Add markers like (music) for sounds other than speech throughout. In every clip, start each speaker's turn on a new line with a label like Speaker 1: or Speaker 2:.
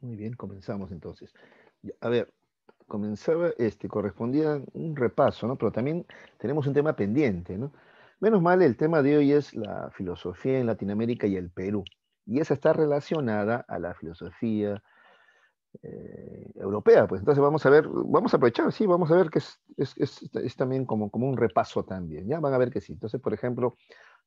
Speaker 1: Muy bien, comenzamos entonces. A ver, comenzaba, este, correspondía un repaso, ¿no? Pero también tenemos un tema pendiente, ¿no? Menos mal, el tema de hoy es la filosofía en Latinoamérica y el Perú. Y esa está relacionada a la filosofía eh, europea. Pues entonces vamos a ver, vamos a aprovechar, sí, vamos a ver que es, también como, como un repaso también. Ya van a ver que sí. Entonces, por ejemplo,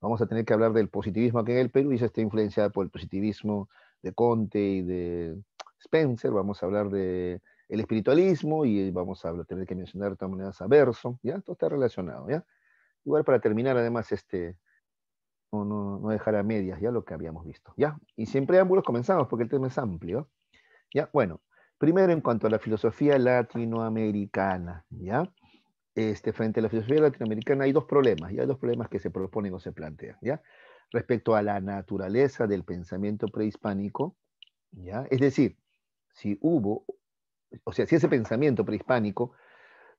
Speaker 1: vamos a tener que hablar del positivismo aquí en el Perú y se está influenciada por el positivismo de Conte y de Spencer, vamos a hablar de el espiritualismo y vamos a tener que mencionar de todas maneras a Verso, ¿ya? Todo está relacionado, ¿ya? Igual para terminar, además, este, no, no, dejar a medias ya lo que habíamos visto, ¿ya? Y siempre ámbulos comenzamos porque el tema es amplio, ¿ya? Bueno, primero en cuanto a la filosofía latinoamericana, ¿ya? Este, frente a la filosofía latinoamericana hay dos problemas, ya hay dos problemas que se proponen o se plantean, ¿ya? Respecto a la naturaleza del pensamiento prehispánico, ¿ya? Es decir, si hubo, o sea, si ese pensamiento prehispánico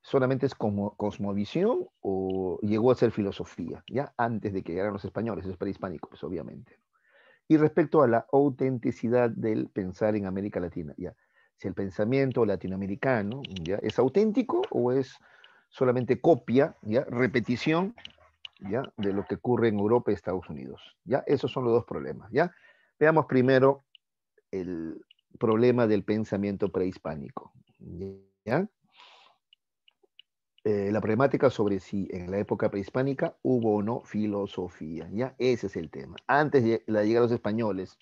Speaker 1: solamente es como cosmovisión o llegó a ser filosofía, ya antes de que llegaran los españoles, eso es prehispánico, pues obviamente. Y respecto a la autenticidad del pensar en América Latina, ya, si el pensamiento latinoamericano ya es auténtico o es solamente copia, ya, repetición, ya, de lo que ocurre en Europa y Estados Unidos, ya, esos son los dos problemas, ya. Veamos primero el, problema del pensamiento prehispánico. Eh, la problemática sobre si en la época prehispánica hubo o no filosofía. ¿ya? Ese es el tema. Antes de la llegada de los españoles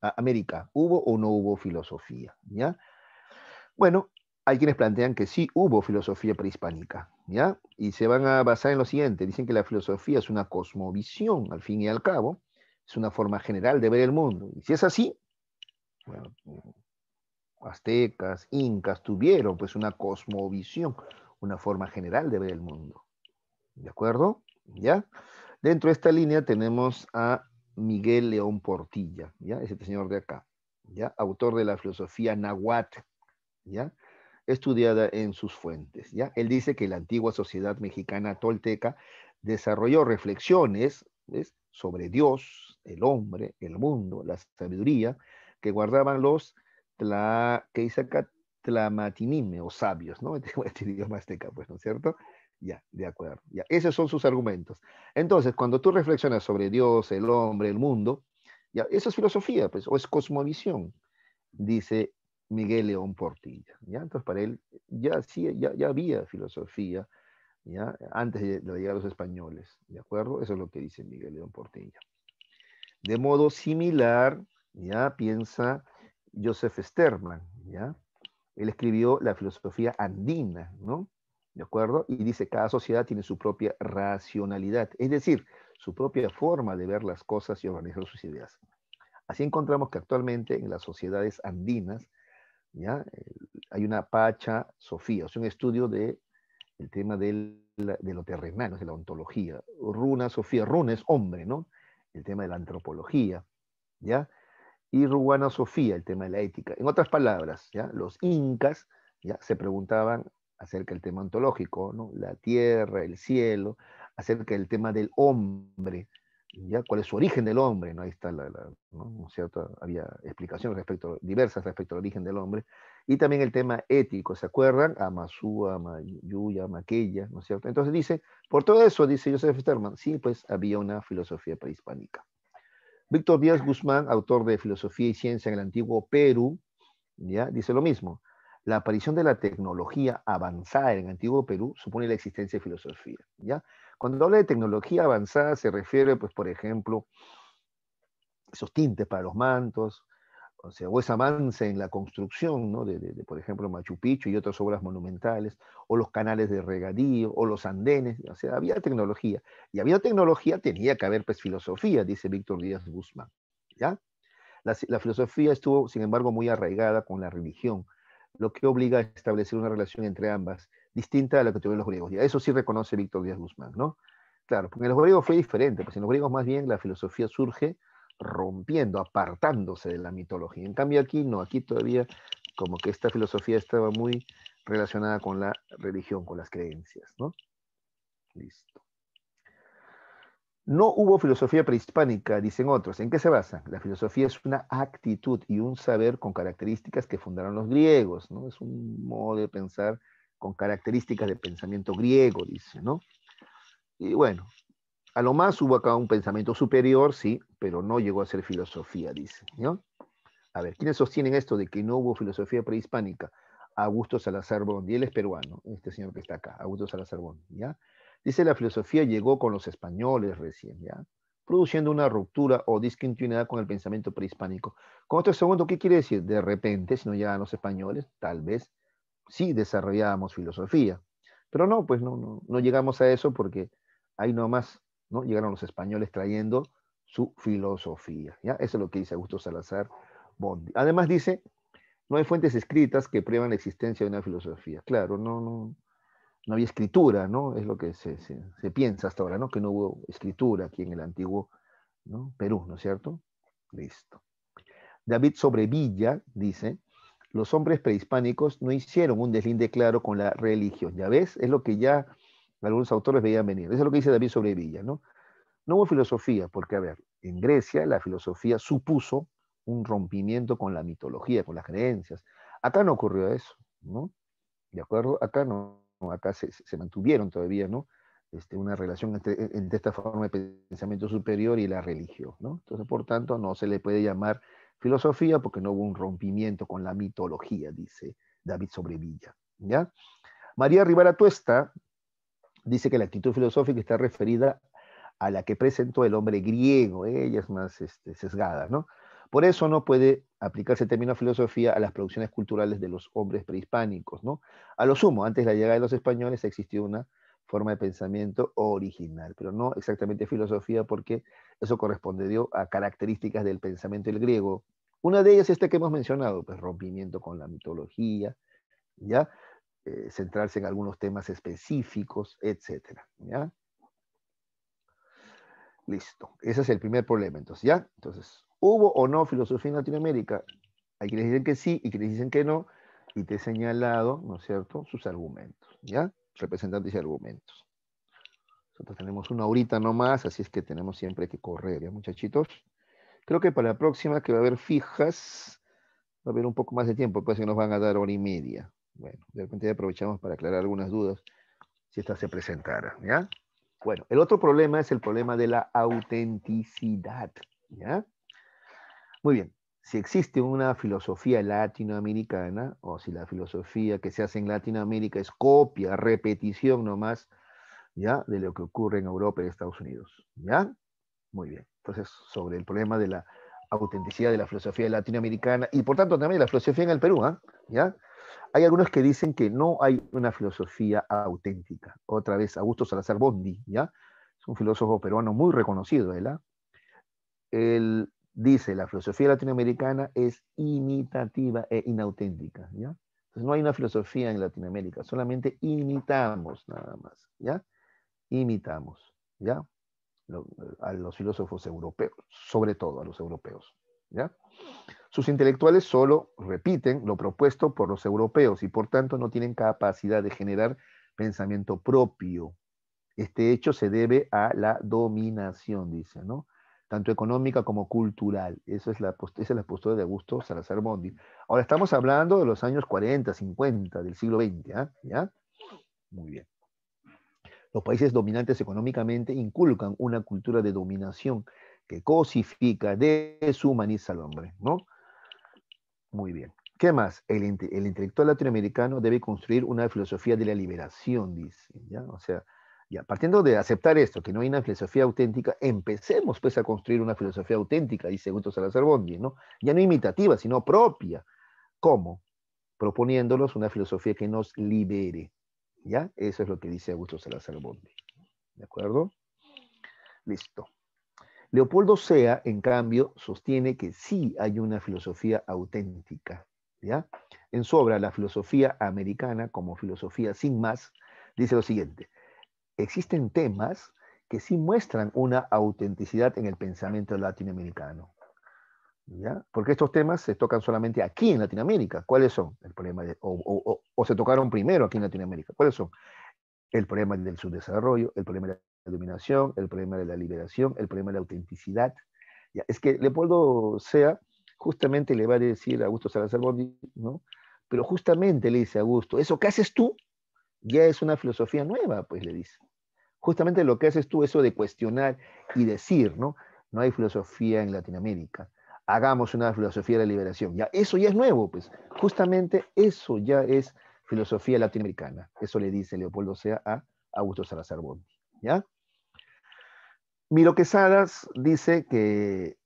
Speaker 1: a América, ¿hubo o no hubo filosofía? ¿ya? Bueno, hay quienes plantean que sí hubo filosofía prehispánica, ¿ya? Y se van a basar en lo siguiente, dicen que la filosofía es una cosmovisión, al fin y al cabo, es una forma general de ver el mundo. Y si es así, bueno, mm, aztecas, incas, tuvieron pues una cosmovisión, una forma general de ver el mundo. ¿De acuerdo? ¿Ya? Dentro de esta línea tenemos a Miguel León Portilla, ¿ya? ese este señor de acá, ¿ya? Autor de la filosofía nahuatl ¿ya? Estudiada en sus fuentes, ¿ya? Él dice que la antigua sociedad mexicana tolteca desarrolló reflexiones sobre Dios, el hombre, el mundo, la sabiduría, que guardaban los que dice acá tlamatinime o sabios, ¿no? (laughs) Este idioma azteca, pues, ¿no es cierto? Ya, de acuerdo. Ya, esos son sus argumentos. Entonces, cuando tú reflexionas sobre Dios, el hombre, el mundo, ya, eso es filosofía, pues, o es cosmovisión, dice Miguel León Portilla. ¿ya? Entonces, para él ya, sí, ya, había filosofía ¿ya? antes de, de llegar a los españoles. ¿De acuerdo? Eso es lo que dice Miguel León Portilla. De modo similar, ¿ya? Piensa Joseph Sternman, ¿ya? Él escribió la filosofía andina, ¿no? ¿De acuerdo? Y dice, cada sociedad tiene su propia racionalidad, es decir, su propia forma de ver las cosas y organizar sus ideas. Así encontramos que actualmente en las sociedades andinas ¿ya? hay una Pacha Sofía, es un estudio del el tema de lo terrenal, de la ontología. Runa Sofía, Runa es hombre, ¿no? El tema de la antropología, ¿ya? y Ruana Sofía, el tema de la ética. En otras palabras, ¿ya? los incas ¿ya? se preguntaban acerca del tema ontológico, ¿no? la tierra, el cielo, acerca del tema del hombre, ¿ya? cuál es su origen del hombre, ¿no? ahí está la, Cierto, había explicaciones respecto, diversas respecto al origen del hombre, y también el tema ético, ¿se acuerdan? Amasú, Amayuya, Maquella, ¿no es cierto? Entonces dice, por todo eso, dice Joseph Sterman, sí, pues había una filosofía prehispánica. Víctor Díaz Guzmán, autor de Filosofía y Ciencia en el Antiguo Perú, ¿ya? dice lo mismo. La aparición de la tecnología avanzada en el Antiguo Perú supone la existencia de filosofía. ¿ya? Cuando habla de tecnología avanzada se refiere, pues, por ejemplo, esos tintes para los mantos, o sea, o ese avance en la construcción, ¿no? de, por ejemplo, Machu Picchu y otras obras monumentales, o los canales de regadío, o los andenes, o sea, había tecnología. Y había tecnología, tenía que haber pues, filosofía, dice Víctor Díaz Guzmán. ¿ya? La, filosofía estuvo, sin embargo, muy arraigada con la religión, lo que obliga a establecer una relación entre ambas, distinta a la que tuvieron los griegos. Y eso sí reconoce Víctor Díaz Guzmán, ¿no? Claro, porque en los griegos fue diferente, pues en los griegos más bien la filosofía surge rompiendo, apartándose de la mitología. En cambio aquí no, aquí todavía como que esta filosofía estaba muy relacionada con la religión, con las creencias, ¿no? Listo. No hubo filosofía prehispánica, dicen otros. ¿En qué se basa? La filosofía es una actitud y un saber con características que fundaron los griegos, ¿no? Es un modo de pensar con características de pensamiento griego, dice, ¿no? Y bueno, a lo más hubo acá un pensamiento superior, sí, pero no llegó a ser filosofía, dice. A ver, ¿quiénes sostienen esto de que no hubo filosofía prehispánica? Augusto Salazar Bondi, él es peruano, este señor que está acá, Augusto Salazar Bondi, ¿ya? Dice, la filosofía llegó con los españoles recién, ¿ya? Produciendo una ruptura o discontinuidad con el pensamiento prehispánico. Con esto segundo, ¿qué quiere decir? De repente, si no llegan los españoles, tal vez sí desarrollábamos filosofía. Pero no, pues no, no, no llegamos a eso porque ahí nomás Llegaron los españoles trayendo su filosofía. ¿ya? Eso es lo que dice Augusto Salazar Bondi. Además dice, no hay fuentes escritas que prueban la existencia de una filosofía. Claro, no, no, no había escritura, ¿no? Es lo que se, piensa hasta ahora, ¿no? Que no hubo escritura aquí en el antiguo Perú, ¿no es cierto? Listo. David Sobrevilla dice, los hombres prehispánicos no hicieron un deslinde claro con la religión. Ya ves, es lo que ya algunos autores veían venir. Eso es lo que dice David sobre Villa, ¿no? No hubo filosofía, porque, a ver, en Grecia la filosofía supuso un rompimiento con la mitología, con las creencias. Acá no ocurrió eso, ¿no? ¿De acuerdo? Acá no, acá se, mantuvieron todavía, ¿no? Este, una relación entre, esta forma de pensamiento superior y la religión, ¿no? Entonces, por tanto, no se le puede llamar filosofía porque no hubo un rompimiento con la mitología, dice David Sobrevilla, ¿ya? María Rivera Tuesta dice que la actitud filosófica está referida a la que presentó el hombre griego, ¿eh? ella es más este, sesgada, ¿no? Por eso no puede aplicarse el término filosofía a las producciones culturales de los hombres prehispánicos, ¿no? A lo sumo, antes de la llegada de los españoles existió una forma de pensamiento original, pero no exactamente filosofía porque eso correspondió a características del pensamiento del griego. Una de ellas es esta que hemos mencionado, pues rompimiento con la mitología, ¿ya? Eh, centrarse en algunos temas específicos, Etcétera ¿ya? Listo. Ese es el primer problema. Entonces, ¿ya? Entonces, ¿hubo o no filosofía en Latinoamérica? Hay quienes dicen que sí y quienes dicen que no, y te he señalado, ¿no es cierto?, sus argumentos, ¿ya? Representantes y argumentos. Nosotros tenemos una horita nomás, así es que tenemos siempre que correr, ¿ya, muchachitos? Creo que para la próxima, que va a haber fijas, va a haber un poco más de tiempo, pues que nos van a dar hora y media. Bueno, de repente aprovechamos para aclarar algunas dudas si estas se presentaran, ¿ya? Bueno, el otro problema es el problema de la autenticidad, ¿ya? Muy bien, si existe una filosofía latinoamericana, o si la filosofía que se hace en Latinoamérica es copia, repetición nomás, ¿ya? De lo que ocurre en Europa y Estados Unidos, ¿ya? Muy bien, entonces sobre el problema de la autenticidad de la filosofía latinoamericana y por tanto también de la filosofía en el Perú, ¿ah? ¿ya? Hay algunos que dicen que no hay una filosofía auténtica. Otra vez, Augusto Salazar Bondi, ¿ya? Es un filósofo peruano muy reconocido, ¿verdad? ¿ah? Él dice, la filosofía latinoamericana es imitativa e inauténtica, ¿ya? Entonces no hay una filosofía en Latinoamérica, solamente imitamos nada más, ¿ya? Imitamos, ¿ya? a los filósofos europeos, sobre todo a los europeos. Sus intelectuales solo repiten lo propuesto por los europeos y por tanto no tienen capacidad de generar pensamiento propio. Este hecho se debe a la dominación, dice, ¿no? Tanto económica como cultural. Esa es la, postura de Augusto Salazar Bondi. Ahora estamos hablando de los años 40, 50 del siglo XX, ¿ah? ¿ya? Muy bien. Los países dominantes económicamente inculcan una cultura de dominación que cosifica, deshumaniza al hombre, ¿no? Muy bien. ¿Qué más? El, intelectual latinoamericano debe construir una filosofía de la liberación, dice, O sea, ya, partiendo de aceptar esto, que no hay una filosofía auténtica, empecemos pues a construir una filosofía auténtica, dice Augusto Salazar Bondi, ¿no? Ya no imitativa, sino propia. ¿Cómo? Proponiéndolos una filosofía que nos libere, ¿ya? Eso es lo que dice Augusto Salazar Bondi, ¿de acuerdo? Listo. Leopoldo Sea, en cambio, sostiene que sí hay una filosofía auténtica. ¿ya? En su obra, La filosofía americana como filosofía sin más, dice lo siguiente, existen temas que sí muestran una autenticidad en el pensamiento latinoamericano. ¿ya? Porque estos temas se tocan solamente aquí en Latinoamérica. ¿Cuáles son? El problema o, se tocaron primero aquí en Latinoamérica. ¿Cuáles son? el problema del subdesarrollo, el problema de la dominación, el problema de la liberación, el problema de la autenticidad. Ya, es que Leopoldo Sea justamente le va a decir a Augusto Salazar Bondi, ¿no? Pero justamente le dice a Augusto, eso que haces tú ya es una filosofía nueva, pues le dice. Justamente lo que haces tú, eso de cuestionar y decir, ¿no? No hay filosofía en Latinoamérica. Hagamos una filosofía de la liberación. Ya, eso ya es nuevo, pues. Justamente eso ya es filosofía latinoamericana. Eso le dice Leopoldo Sea a Augusto Salazar Bondi. ¿ya? Miro Quesadas dice que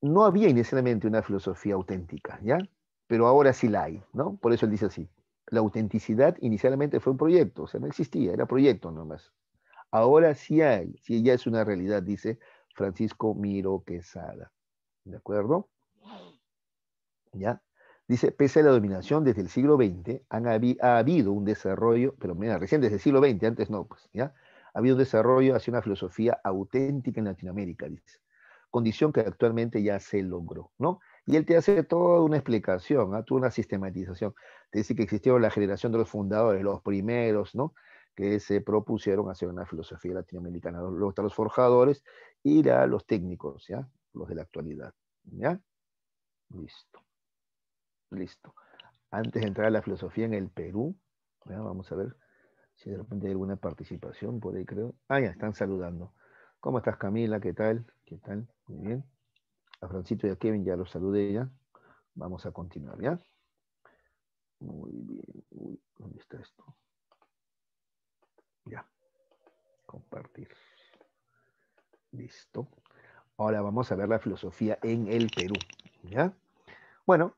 Speaker 1: no había inicialmente una filosofía auténtica, ¿ya? Pero ahora sí la hay, ¿no? Por eso él dice así. La autenticidad inicialmente fue un proyecto, o sea, no existía, era proyecto nomás. Ahora sí hay, sí ya es una realidad, dice Francisco Miro Quesada. ¿De acuerdo? ¿Ya? Dice, pese a la dominación desde el siglo XX, han ha habido un desarrollo, pero mira, recién desde el siglo XX, antes no, pues, ¿ya? Ha habido un desarrollo hacia una filosofía auténtica en Latinoamérica, dice. Condición que actualmente ya se logró, ¿no? Y él te hace toda una explicación, ¿ah? toda una sistematización. Te dice que existió la generación de los fundadores, los primeros, ¿no? Que se propusieron hacer una filosofía latinoamericana. Luego están los forjadores y los técnicos, ¿ya? Los de la actualidad, ¿ya? Listo. Listo. Antes de entrar a la filosofía en el Perú, vamos a ver si de repente hay alguna participación por ahí, creo. Ah, ya, están saludando. ¿Cómo estás, Camila? ¿Qué tal? ¿Qué tal? Muy bien. A Francito y a Kevin ya los saludé ya. Vamos a continuar, ¿ya? Muy bien. ¿dónde está esto? Ya. Compartir. Listo. Ahora vamos a ver la filosofía en el Perú, ¿ya? Bueno,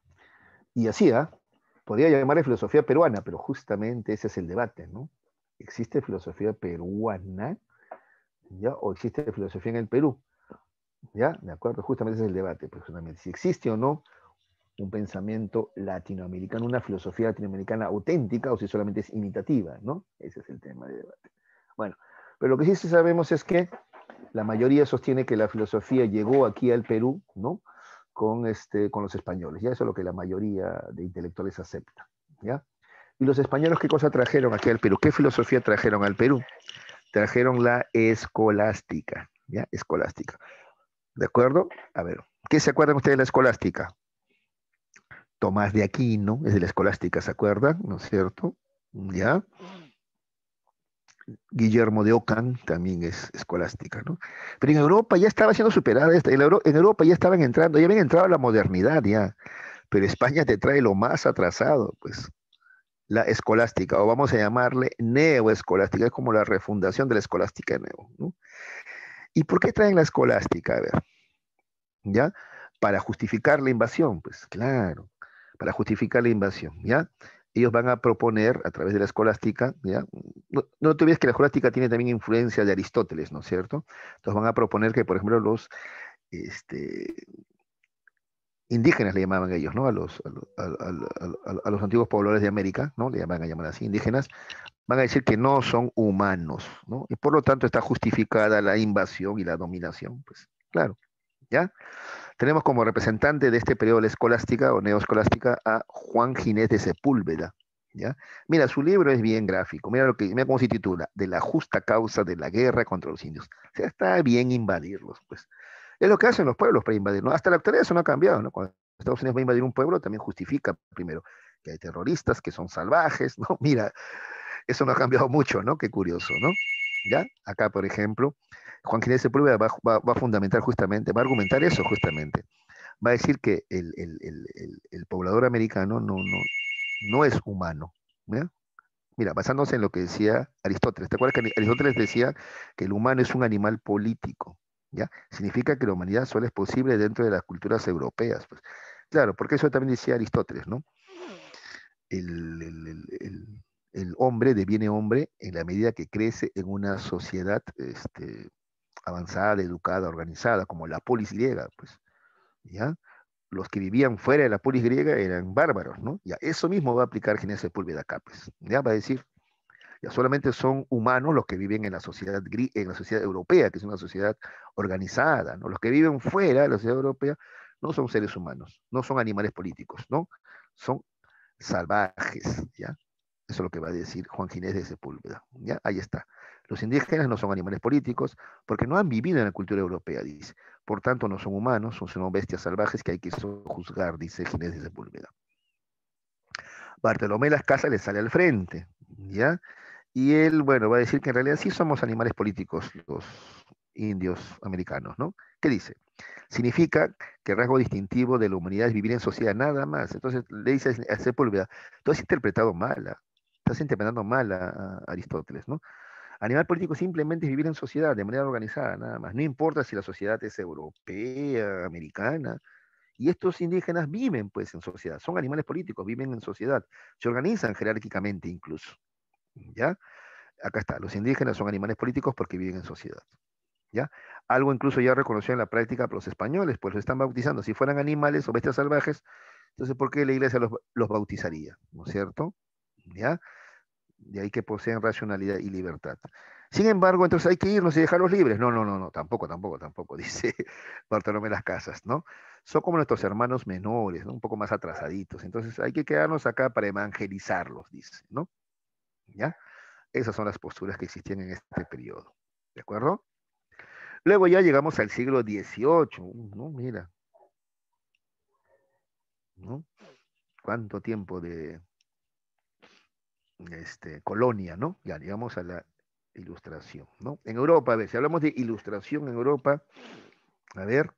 Speaker 1: y así, ¿ah? podría llamarle filosofía peruana, pero justamente ese es el debate, ¿no? ¿Existe filosofía peruana? ¿Ya? ¿O existe filosofía en el Perú? ¿Ya? ¿De acuerdo? Justamente ese es el debate, personalmente. Si existe o no un pensamiento latinoamericano, una filosofía latinoamericana auténtica o si solamente es imitativa, ¿no? Ese es el tema de debate. Bueno, pero lo que sí sabemos es que la mayoría sostiene que la filosofía llegó aquí al Perú, ¿no? con, este, con los españoles. Ya eso es lo que la mayoría de intelectuales acepta. ¿ya? ¿Y los españoles qué cosa trajeron aquí al Perú? ¿Qué filosofía trajeron al Perú? Trajeron la escolástica. ¿Ya? Escolástica. ¿De acuerdo? A ver, ¿qué se acuerdan ustedes de la escolástica? Tomás de Aquino, es de la escolástica, ¿se acuerdan? ¿No es cierto? ¿Ya? Guillermo de Ockham también es escolástica, ¿no? Pero en Europa ya estaba siendo superada esta, en, Europa ya estaban entrando, ya habían entrado la modernidad ya, pero España te trae lo más atrasado, pues, la escolástica, o vamos a llamarle neoescolástica, es como la refundación de la escolástica neo, ¿no? ¿Y por qué traen la escolástica? A ver, ¿ya? Para justificar la invasión, pues, claro, para justificar la invasión, ¿ya? ellos van a proponer a través de la escolástica, ¿ya? No, te olvides que la escolástica tiene también influencia de Aristóteles, ¿no es cierto? Entonces van a proponer que, por ejemplo, los este, indígenas le llamaban ellos, ¿no? A los, los antiguos pobladores de América, ¿no? Le van a llamar así, indígenas, van a decir que no son humanos, ¿no? Y por lo tanto está justificada la invasión y la dominación, pues, claro, ¿ya? Tenemos como representante de este periodo de la escolástica o neoescolástica a Juan Ginés de Sepúlveda. ¿ya? Mira, su libro es bien gráfico. Mira, lo que, cómo se titula, De la justa causa de la guerra contra los indios. O sea, está bien invadirlos, pues. Es lo que hacen los pueblos para invadirnos. Hasta la actualidad eso no ha cambiado, ¿no? Cuando Estados Unidos va a invadir un pueblo, también justifica primero que hay terroristas, que son salvajes, ¿no? (laughs) Mira, eso no ha cambiado mucho, ¿no? Qué curioso, ¿no? ¿ya? Acá, por ejemplo, Juan Ginés Sepúlveda va, va, a fundamentar justamente, va a argumentar eso justamente. Va a decir que el, el, poblador americano no, no, no es humano. Mira, basándose en lo que decía Aristóteles, ¿te acuerdas que Aristóteles decía que el humano es un animal político? ¿ya? Significa que la humanidad solo es posible dentro de las culturas europeas. Pues. Claro, porque eso también decía Aristóteles, ¿no? el, el hombre deviene hombre en la medida que crece en una sociedad este, avanzada, educada, organizada, como la polis griega, pues, ¿ya? Los que vivían fuera de la polis griega eran bárbaros, ¿no? Ya, eso mismo va a aplicar de Púlveda Capes, ¿ya? Va a decir, ya solamente son humanos los que viven en la sociedad en la sociedad europea, que es una sociedad organizada, ¿no? Los que viven fuera de la sociedad europea no son seres humanos, no son animales políticos, ¿no? Son salvajes, ¿ya? Eso es lo que va a decir Juan Ginés de Sepúlveda. ¿ya? Ahí está. Los indígenas no son animales políticos porque no han vivido en la cultura europea, dice. Por tanto, no son humanos, son bestias salvajes que hay que juzgar, dice Ginés de Sepúlveda. Bartolomé Las Casas le sale al frente, ¿ya? Y él, bueno, va a decir que en realidad sí somos animales políticos los indios americanos, ¿no? ¿Qué dice? Significa que el rasgo distintivo de la humanidad es vivir en sociedad nada más. Entonces le dice a Sepúlveda, tú has interpretado mal estás interpretando mal a, Aristóteles, ¿no? Animal político simplemente es vivir en sociedad, de manera organizada, nada más. No importa si la sociedad es europea, americana. Y estos indígenas viven, pues, en sociedad. Son animales políticos, viven en sociedad. Se organizan jerárquicamente incluso. ¿Ya? Acá está. Los indígenas son animales políticos porque viven en sociedad. ¿Ya? Algo incluso ya reconoció en la práctica por los españoles, pues los están bautizando. Si fueran animales o bestias salvajes, entonces, ¿por qué la iglesia los, los bautizaría? ¿No es cierto? ¿ya? De ahí que poseen racionalidad y libertad. Sin embargo, entonces hay que irnos y dejarlos libres. No, no, no, no, tampoco, tampoco, tampoco, (laughs) dice Bartolomé Las Casas, ¿no? Son como nuestros hermanos menores, un poco más atrasaditos. Entonces hay que quedarnos acá para evangelizarlos, dice, ¿no? ¿Ya? Esas son las posturas que existían en este periodo, ¿de acuerdo? Luego ya llegamos al siglo XVIII, ¿no? Mira. ¿No? ¿Cuánto tiempo de, este, colonia, ¿no? Ya llegamos a la ilustración, ¿no? En Europa, a ver, si hablamos de ilustración en Europa, a ver,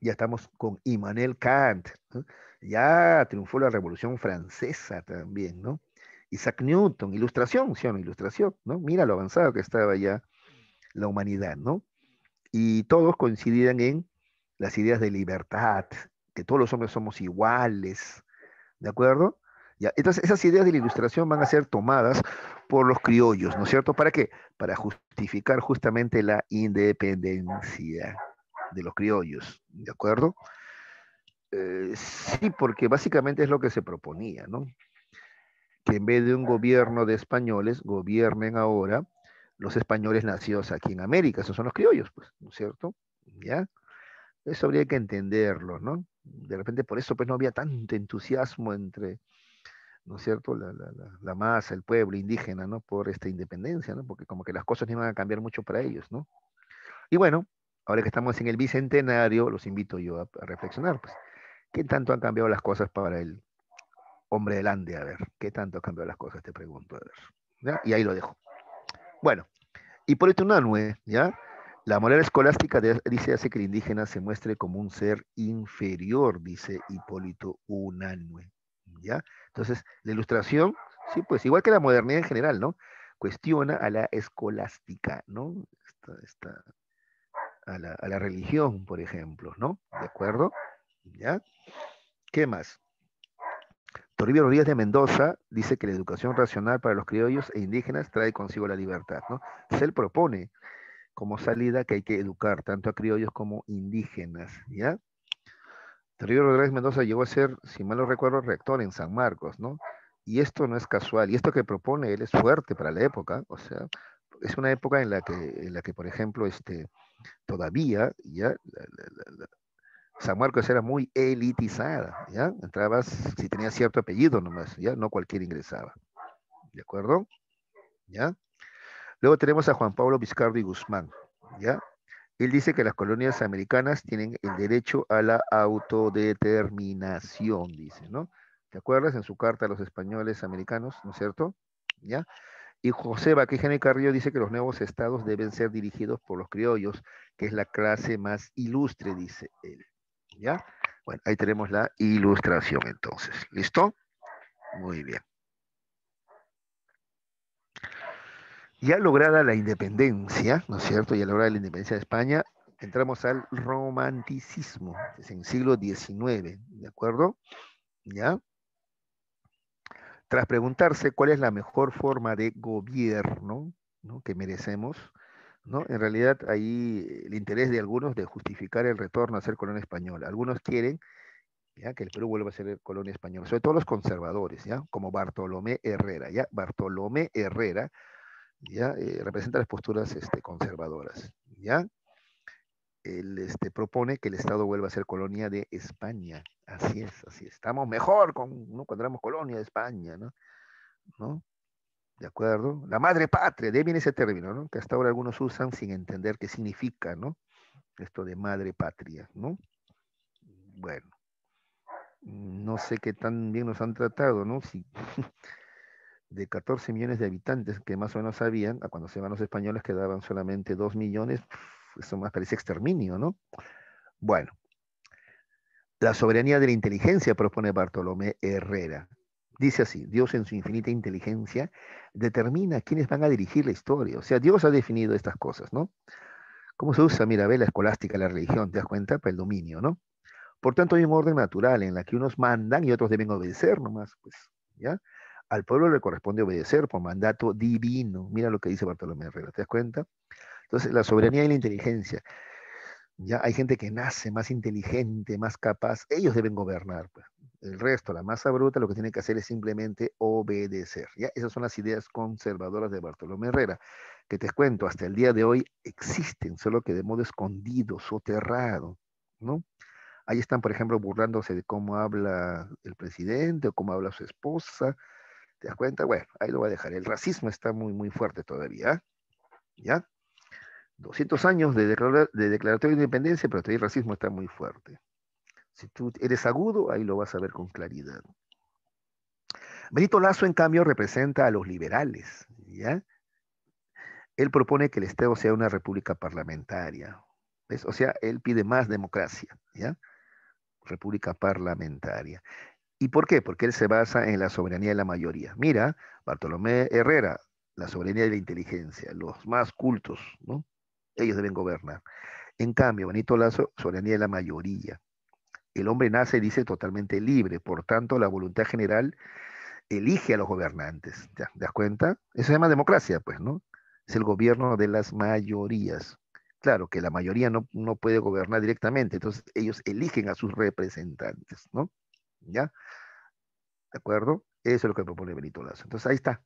Speaker 1: ya estamos con Immanuel Kant, ya triunfó la Revolución Francesa también, ¿no? Isaac Newton, ilustración, ¿sí o Ilustración, ¿no? Mira lo avanzado que estaba ya la humanidad, ¿no? Y todos coincidían en las ideas de libertad, que todos los hombres somos iguales, ¿de acuerdo? Entonces, esas ideas de la ilustración van a ser tomadas por los criollos, ¿no es cierto? ¿Para qué? Para justificar justamente la independencia de los criollos, ¿de acuerdo? Eh, sí, porque básicamente es lo que se proponía, ¿no? Que en vez de un gobierno de españoles, gobiernen ahora los españoles nacidos aquí en América, esos son los criollos, pues, ¿no es cierto? ¿Ya? Eso habría que entenderlo, ¿no? De repente por eso pues no había tanto entusiasmo entre ¿no es cierto?, la, masa, el pueblo indígena, ¿no?, por esta independencia, ¿no?, porque como que las cosas no iban a cambiar mucho para ellos, ¿no? Y bueno, ahora que estamos en el bicentenario, los invito yo a, reflexionar, pues, ¿qué tanto han cambiado las cosas para el hombre del Ande? A ver, ¿qué tanto han cambiado las cosas? Te pregunto, a ver. Y ahí lo dejo. Bueno, y por unanue, ¿ya?, la moral escolástica dice hace que el indígena se muestre como un ser inferior, dice Hipólito Unanue. Entonces, la ilustración, sí, pues igual que la modernidad en general, ¿no? Cuestiona a la escolástica, ¿no? a, la, religión, por ejemplo, ¿no? ¿De acuerdo? ¿Ya? ¿Qué más? Toribio Rodríguez de Mendoza dice que la educación racional para los criollos e indígenas trae consigo la libertad, ¿no? Se él propone como salida que hay que educar tanto a criollos como indígenas, ¿ya? Río Rodríguez Mendoza llegó a ser, si mal no recuerdo, rector en San Marcos, ¿no? Y esto no es casual, y esto que propone él es fuerte para la época, o sea, es una época en la que, en la que por ejemplo, este, todavía, ya, San Marcos era muy elitizada, ¿ya? Entrabas si tenías cierto apellido nomás, ¿ya? No cualquiera ingresaba, ¿de acuerdo? ¿Ya? Luego tenemos a Juan Pablo Vizcardo y Guzmán, ¿ya? Él dice que las colonias americanas tienen el derecho a la autodeterminación, dice, ¿no? ¿Te acuerdas? En su carta a los españoles americanos, ¿no es cierto? ¿Ya? Y José Baquejane y Carrillo dice que los nuevos estados deben ser dirigidos por los criollos, que es la clase más ilustre, dice él. ¿Ya? Bueno, ahí tenemos la ilustración entonces. ¿Listo? Muy bien. Ya lograda la independencia, ¿no es cierto? Ya lograda la independencia de España, entramos al romanticismo, es en el siglo XIX, ¿de acuerdo? ¿Ya? Tras preguntarse cuál es la mejor forma de gobierno ¿no? que merecemos, ¿no? En realidad ahí el interés de algunos de justificar el retorno a ser colonia española. Algunos quieren ¿ya? que el Perú vuelva a ser colonia española, sobre todo los conservadores, ¿ya? Como Bartolomé Herrera, ¿ya? Bartolomé Herrera ¿ya? Eh, representa las posturas este, conservadoras, ¿ya? Él este, propone que el Estado vuelva a ser colonia de España. Así es, así Estamos mejor con, ¿no? cuando éramos colonia de España, ¿no? ¿no? ¿De acuerdo? La madre patria, de bien ese término, ¿no? Que hasta ahora algunos usan sin entender qué significa, ¿no? Esto de madre patria, ¿no? Bueno, no sé qué tan bien nos han tratado, ¿no? Si (laughs) de 14 millones de habitantes que más o menos sabían a cuando se van los españoles quedaban solamente 2 millones, eso más parece exterminio, ¿no? Bueno, la soberanía de la inteligencia propone Bartolomé Herrera. Dice así, Dios en su infinita inteligencia determina quiénes van a dirigir la historia. O sea, Dios ha definido estas cosas, ¿no? ¿Cómo se usa? Mira, ve la escolástica, la religión, ¿te das cuenta? Para pues el dominio, ¿no? Por tanto, hay un orden natural en la que unos mandan y otros deben obedecer nomás, pues, ¿ya? Al pueblo le corresponde obedecer por mandato divino. Mira lo que dice Bartolomé Herrera, ¿te das cuenta? Entonces, la soberanía y la inteligencia. Ya hay gente que nace más inteligente, más capaz. Ellos deben gobernar. Pues. El resto, la masa bruta, lo que tiene que hacer es simplemente obedecer. ¿ya? Esas son las ideas conservadoras de Bartolomé Herrera, que te cuento, hasta el día de hoy existen, solo que de modo escondido, soterrado. ¿no? Ahí están, por ejemplo, burlándose de cómo habla el presidente o cómo habla su esposa ¿Te das cuenta? Bueno, ahí lo va a dejar. El racismo está muy, muy fuerte todavía. ¿Ya? 200 años de, declaratoria de independencia, pero el racismo está muy fuerte. Si tú eres agudo, ahí lo vas a ver con claridad. Benito Lazo, en cambio, representa a los liberales. ¿ya? Él propone que el Estado sea una república parlamentaria. ¿ves? O sea, él pide más democracia. ¿ya? República parlamentaria. ¿Y por qué? Porque él se basa en la soberanía de la mayoría. Mira, Bartolomé Herrera, la soberanía de la inteligencia, los más cultos, ¿no? Ellos deben gobernar. En cambio, Benito Lazo, soberanía de la mayoría. El hombre nace, dice, totalmente libre. Por tanto, la voluntad general elige a los gobernantes. ¿Te das cuenta? Eso se llama democracia, pues, ¿no? Es el gobierno de las mayorías. Claro que la mayoría no, no puede gobernar directamente, entonces ellos eligen a sus representantes, ¿no? ¿Ya? ¿De acuerdo? Eso es lo que propone Benito Lazo. Entonces ahí está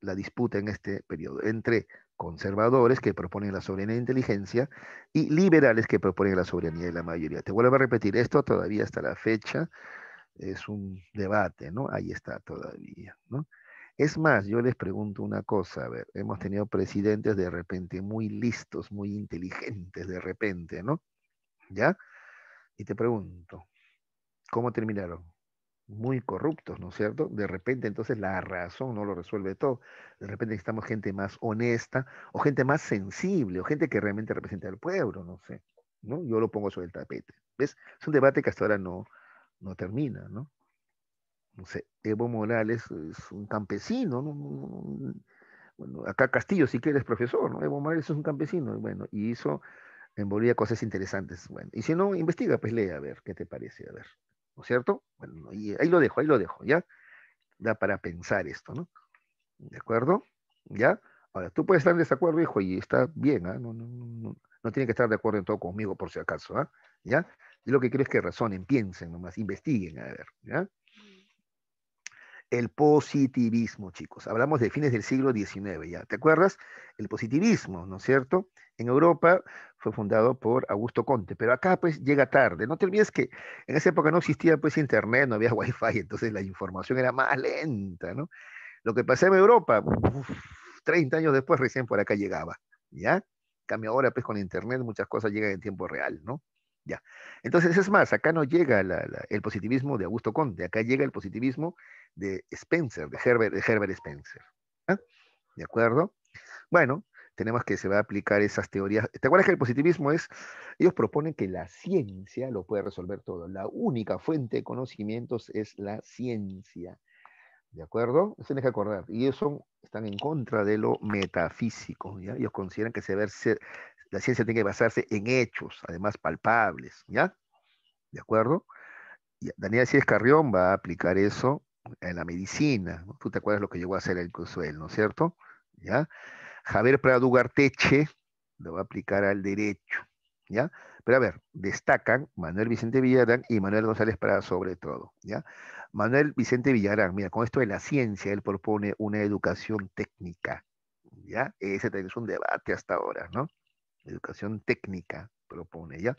Speaker 1: la disputa en este periodo entre conservadores que proponen la soberanía de inteligencia y liberales que proponen la soberanía de la mayoría. Te vuelvo a repetir, esto todavía hasta la fecha es un debate, ¿no? Ahí está todavía, ¿no? Es más, yo les pregunto una cosa, a ver, hemos tenido presidentes de repente muy listos, muy inteligentes de repente, ¿no? ¿Ya? Y te pregunto, ¿cómo terminaron? muy corruptos, ¿no es cierto? De repente entonces la razón no lo resuelve todo. De repente necesitamos gente más honesta o gente más sensible o gente que realmente represente al pueblo, no sé. ¿no? Yo lo pongo sobre el tapete. ¿Ves? Es un debate que hasta ahora no, no termina, ¿no? No sé, Evo Morales es un campesino, ¿no? Bueno, acá Castillo si que profesor, ¿no? Evo Morales es un campesino, bueno, y hizo en Bolivia cosas interesantes. Bueno, y si no, investiga, pues lee a ver qué te parece, a ver. ¿no es cierto? Bueno, ahí, lo dejo, ahí lo dejo, ¿ya? Da para pensar esto, ¿no? ¿De acuerdo? ¿Ya? Ahora, tú puedes estar en desacuerdo, hijo, y está bien, ¿ah? No, no, no, que estar de acuerdo en todo conmigo, por si acaso, ¿ah? ¿Ya? Yo lo que quiero es que razonen, piensen nomás, investiguen, a ver, ¿ya? El positivismo, chicos. Hablamos de fines del siglo XIX, ¿ya? ¿Te acuerdas? El positivismo, ¿no es cierto? En Europa fue fundado por Augusto Conte, pero acá pues llega tarde. No te olvides que en esa época no existía pues internet, no había (laughs) wifi, entonces la información era más lenta, ¿no? Lo que pasaba en Europa, 30 años después recién por acá llegaba, ¿ya? Cambia ahora pues con internet muchas cosas llegan en tiempo real, ¿no? Ya. Entonces es más, acá no llega el positivismo de Augusto Conte, acá llega el positivismo de Spencer, de Herbert, de Herbert Spencer. ¿ah? ¿De acuerdo? Bueno, tenemos que se va a aplicar esas teorías. ¿Te acuerdas que el positivismo es, ellos proponen que la ciencia lo puede resolver todo, la única fuente de conocimientos es la ciencia. ¿De acuerdo? Eso tienes que acordar. Y eso están en contra de lo metafísico. ¿ya? Ellos consideran que se la ciencia tiene que basarse en hechos, además palpables. ¿Ya? ¿De acuerdo? Y Daniel C. Carrión va a aplicar eso en la medicina. Tú te acuerdas lo que llegó a hacer el Cusuel, ¿no es cierto? ¿Ya? Javier Prado Ugarteche lo va a aplicar al derecho, ¿ya? Pero a ver, destacan Manuel Vicente Villarán y Manuel González Prada sobre todo, ¿ya? Manuel Vicente Villarán, mira, con esto de la ciencia, él propone una educación técnica, ¿ya? Ese es un debate hasta ahora, ¿no? Educación técnica propone, ¿ya?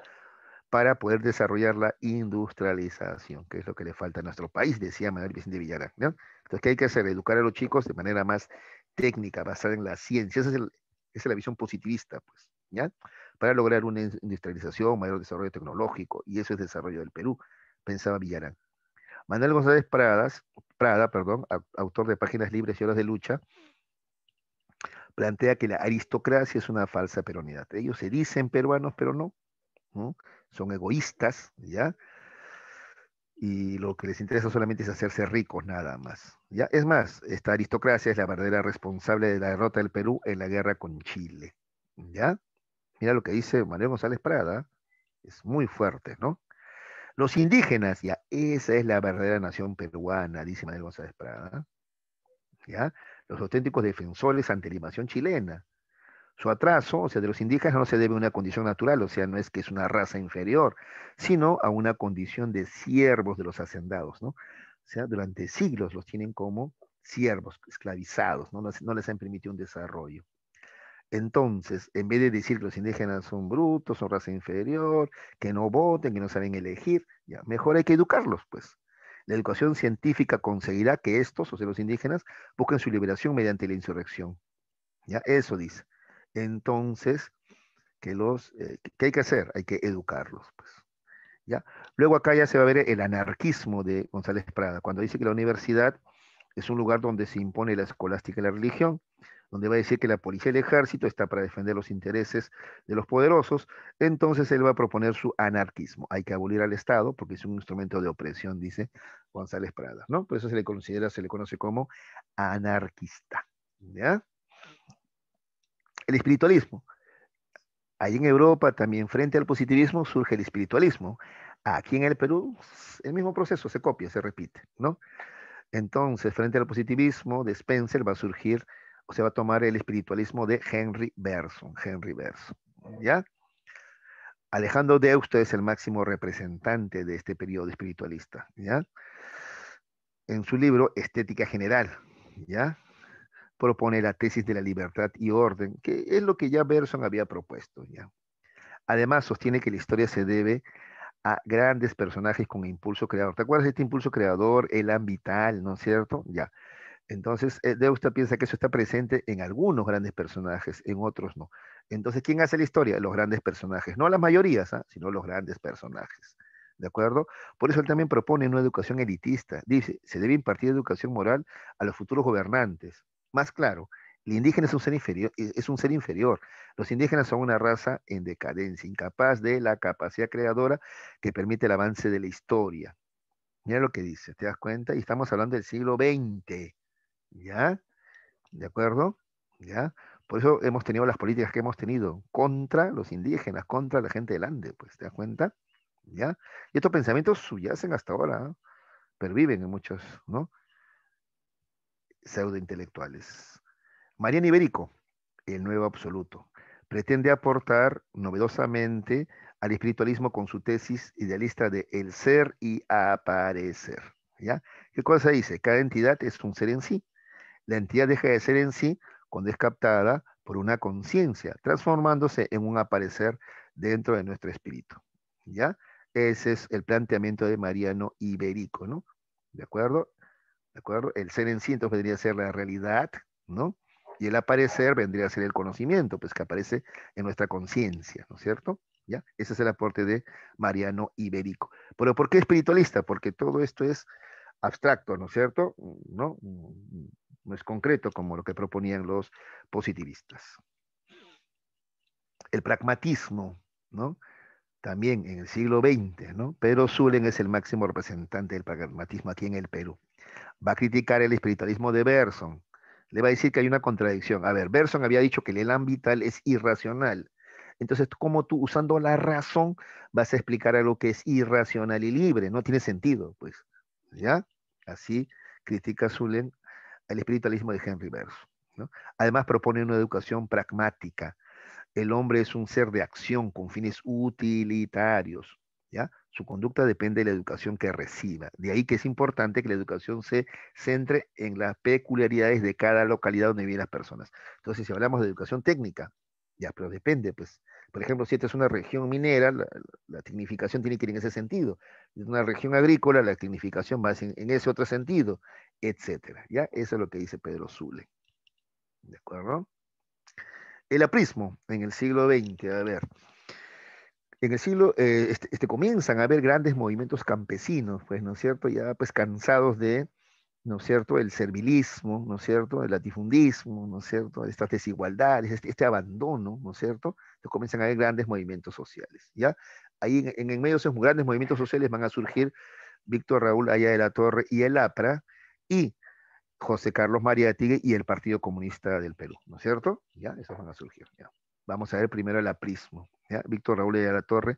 Speaker 1: Para poder desarrollar la industrialización, que es lo que le falta a nuestro país, decía Manuel Vicente Villarán, ¿no? Entonces, ¿qué hay que hacer? Educar a los chicos de manera más técnica basada en la ciencia. Esa es, la visión positivista, pues, ¿ya? Para lograr una industrialización, mayor desarrollo tecnológico, y eso es desarrollo del Perú, pensaba Villarán. Manuel González Pradas, Prada, perdón, autor de Páginas Libres y Horas de Lucha, plantea que la aristocracia es una falsa peronidad. Ellos se dicen peruanos, pero ¿no? Son egoístas, ¿ya? y lo que les interesa solamente es hacerse ricos nada más. ¿ya? Es más, esta aristocracia es la verdadera responsable de la derrota del Perú en la guerra con Chile. ¿ya? Mira lo que dice Manuel González Prada, es muy fuerte, ¿no? Los indígenas, ya, esa es la verdadera nación peruana, dice Manuel González Prada. ¿ya? Los auténticos defensores ante la invasión chilena. Su atraso, o sea, de los indígenas no se debe a una condición natural, o sea, no es que es una raza inferior, sino a una condición de siervos de los hacendados, ¿no? O sea, durante siglos los tienen como siervos, esclavizados, ¿no? No, les han permitido un desarrollo. Entonces, en vez de decir que los indígenas son brutos, son raza inferior, que no voten, que no saben elegir, ya, mejor hay que educarlos, pues. La educación científica conseguirá que estos, o sea, los indígenas, busquen su liberación mediante la insurrección. Ya, eso dice entonces que los eh, ¿qué hay que hacer? Hay que educarlos, pues. ¿Ya? Luego acá ya se va a ver el anarquismo de González Prada, cuando dice que la universidad es un lugar donde se impone la escolástica y la religión, donde va a decir que la policía y el ejército está para defender los intereses de los poderosos, entonces él va a proponer su anarquismo. Hay que abolir al Estado porque es un instrumento de opresión, dice González Prada, ¿no? Por eso se le considera, se le conoce como anarquista, ¿ya? el espiritualismo. Ahí en Europa también frente al positivismo surge el espiritualismo. Aquí en el Perú el mismo proceso se copia, se repite, ¿no? Entonces, frente al positivismo de Spencer va a surgir o se va a tomar el espiritualismo de Henry Berson Henry Berson ¿ya? Alejandro Deusto es el máximo representante de este periodo espiritualista, ¿ya? En su libro Estética General, ¿ya? propone la tesis de la libertad y orden, que es lo que ya Berson había propuesto. ¿ya? Además, sostiene que la historia se debe a grandes personajes con impulso creador. ¿Te acuerdas de este impulso creador, el vital ¿no es cierto? Ya. Entonces, eh, Deusta piensa que eso está presente en algunos grandes personajes, en otros no. Entonces, ¿quién hace la historia? Los grandes personajes, no las mayorías, ¿ah? sino los grandes personajes. ¿De acuerdo? Por eso él también propone una educación elitista. Dice, se debe impartir educación moral a los futuros gobernantes, más claro, el indígena es un ser inferior. Eh, es un ser inferior. Los indígenas son una raza en decadencia, incapaz de la capacidad creadora que permite el avance de la historia. Mira lo que dice, ¿te das cuenta? Y estamos hablando del siglo XX, ¿ya? ¿De acuerdo? ¿Ya? Por eso hemos tenido las políticas que hemos tenido contra los indígenas, contra la gente del Ande, pues, ¿te das cuenta? ¿Ya? Y estos pensamientos subyacen hasta ahora, ¿eh? perviven en muchos, ¿no? pseudointelectuales. Mariano Iberico, el nuevo absoluto, pretende aportar novedosamente al espiritualismo con su tesis idealista de el ser y aparecer. ¿ya? ¿Qué cosa dice? Cada entidad es un ser en sí. La entidad deja de ser en sí cuando es captada por una conciencia, transformándose en un aparecer dentro de nuestro espíritu. ¿ya? Ese es el planteamiento de Mariano Ibérico, ¿no? ¿De acuerdo? ¿de acuerdo? El ser en sí vendría a ser la realidad, ¿no? Y el aparecer vendría a ser el conocimiento, pues que aparece en nuestra conciencia, ¿no es cierto? ¿Ya? Ese es el aporte de Mariano Ibérico. Pero ¿por qué espiritualista? Porque todo esto es abstracto, ¿no es cierto? No, no es concreto como lo que proponían los positivistas. El pragmatismo, ¿no? también en el siglo XX, ¿no? Pero Zulen es el máximo representante del pragmatismo aquí en el Perú. Va a criticar el espiritualismo de Berson. Le va a decir que hay una contradicción. A ver, Berson había dicho que el elan vital es irracional. Entonces, ¿cómo tú, usando la razón, vas a explicar algo que es irracional y libre? No tiene sentido, pues. ¿Ya? Así critica Zulen el espiritualismo de Henry Berson. Además, propone una educación pragmática el hombre es un ser de acción con fines utilitarios, ¿ya? Su conducta depende de la educación que reciba. De ahí que es importante que la educación se centre en las peculiaridades de cada localidad donde viven las personas. Entonces, si hablamos de educación técnica, ya, pero depende, pues. Por ejemplo, si esta es una región minera, la, la tecnificación tiene que ir en ese sentido. En una región agrícola, la tecnificación va en, ese otro sentido, etcétera. Ya, eso es lo que dice Pedro Zule. ¿De acuerdo? el aprismo en el siglo XX, a ver. En el siglo, eh, este, este, comienzan a haber grandes movimientos campesinos, pues, ¿no es cierto? Ya pues cansados de, ¿no es cierto?, el servilismo, ¿no es cierto?, el latifundismo, ¿no es cierto?, estas desigualdades, este, este abandono, ¿no es cierto?, Entonces comienzan a haber grandes movimientos sociales, ¿ya? Ahí en, medio de esos grandes movimientos sociales van a surgir Víctor Raúl Allá de la Torre y el APRA, y José Carlos María Tigre y el Partido Comunista del Perú, ¿no es cierto? Ya, eso van a surgir. Vamos a ver primero el aprismo. Víctor Raúl de la Torre,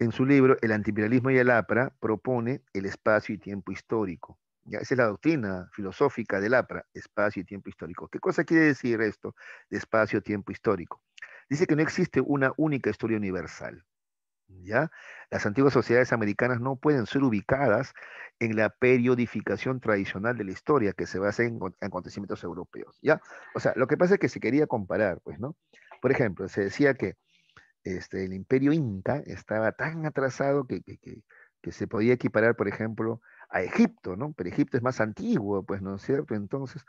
Speaker 1: en su libro El antimperialismo y el APRA, propone el espacio y tiempo histórico. ¿ya? Esa es la doctrina filosófica del APRA, espacio y tiempo histórico. ¿Qué cosa quiere decir esto de espacio-tiempo y histórico? Dice que no existe una única historia universal. Las antiguas sociedades americanas no pueden ser ubicadas en la periodificación tradicional de la historia que se basa en, acontecimientos europeos, O sea, lo que pasa es que se quería comparar, pues, ¿no? Por ejemplo, se decía que este, el imperio inca estaba tan atrasado que, se podía equiparar, por ejemplo, a Egipto, Pero Egipto es más antiguo, pues, ¿no es cierto? Entonces,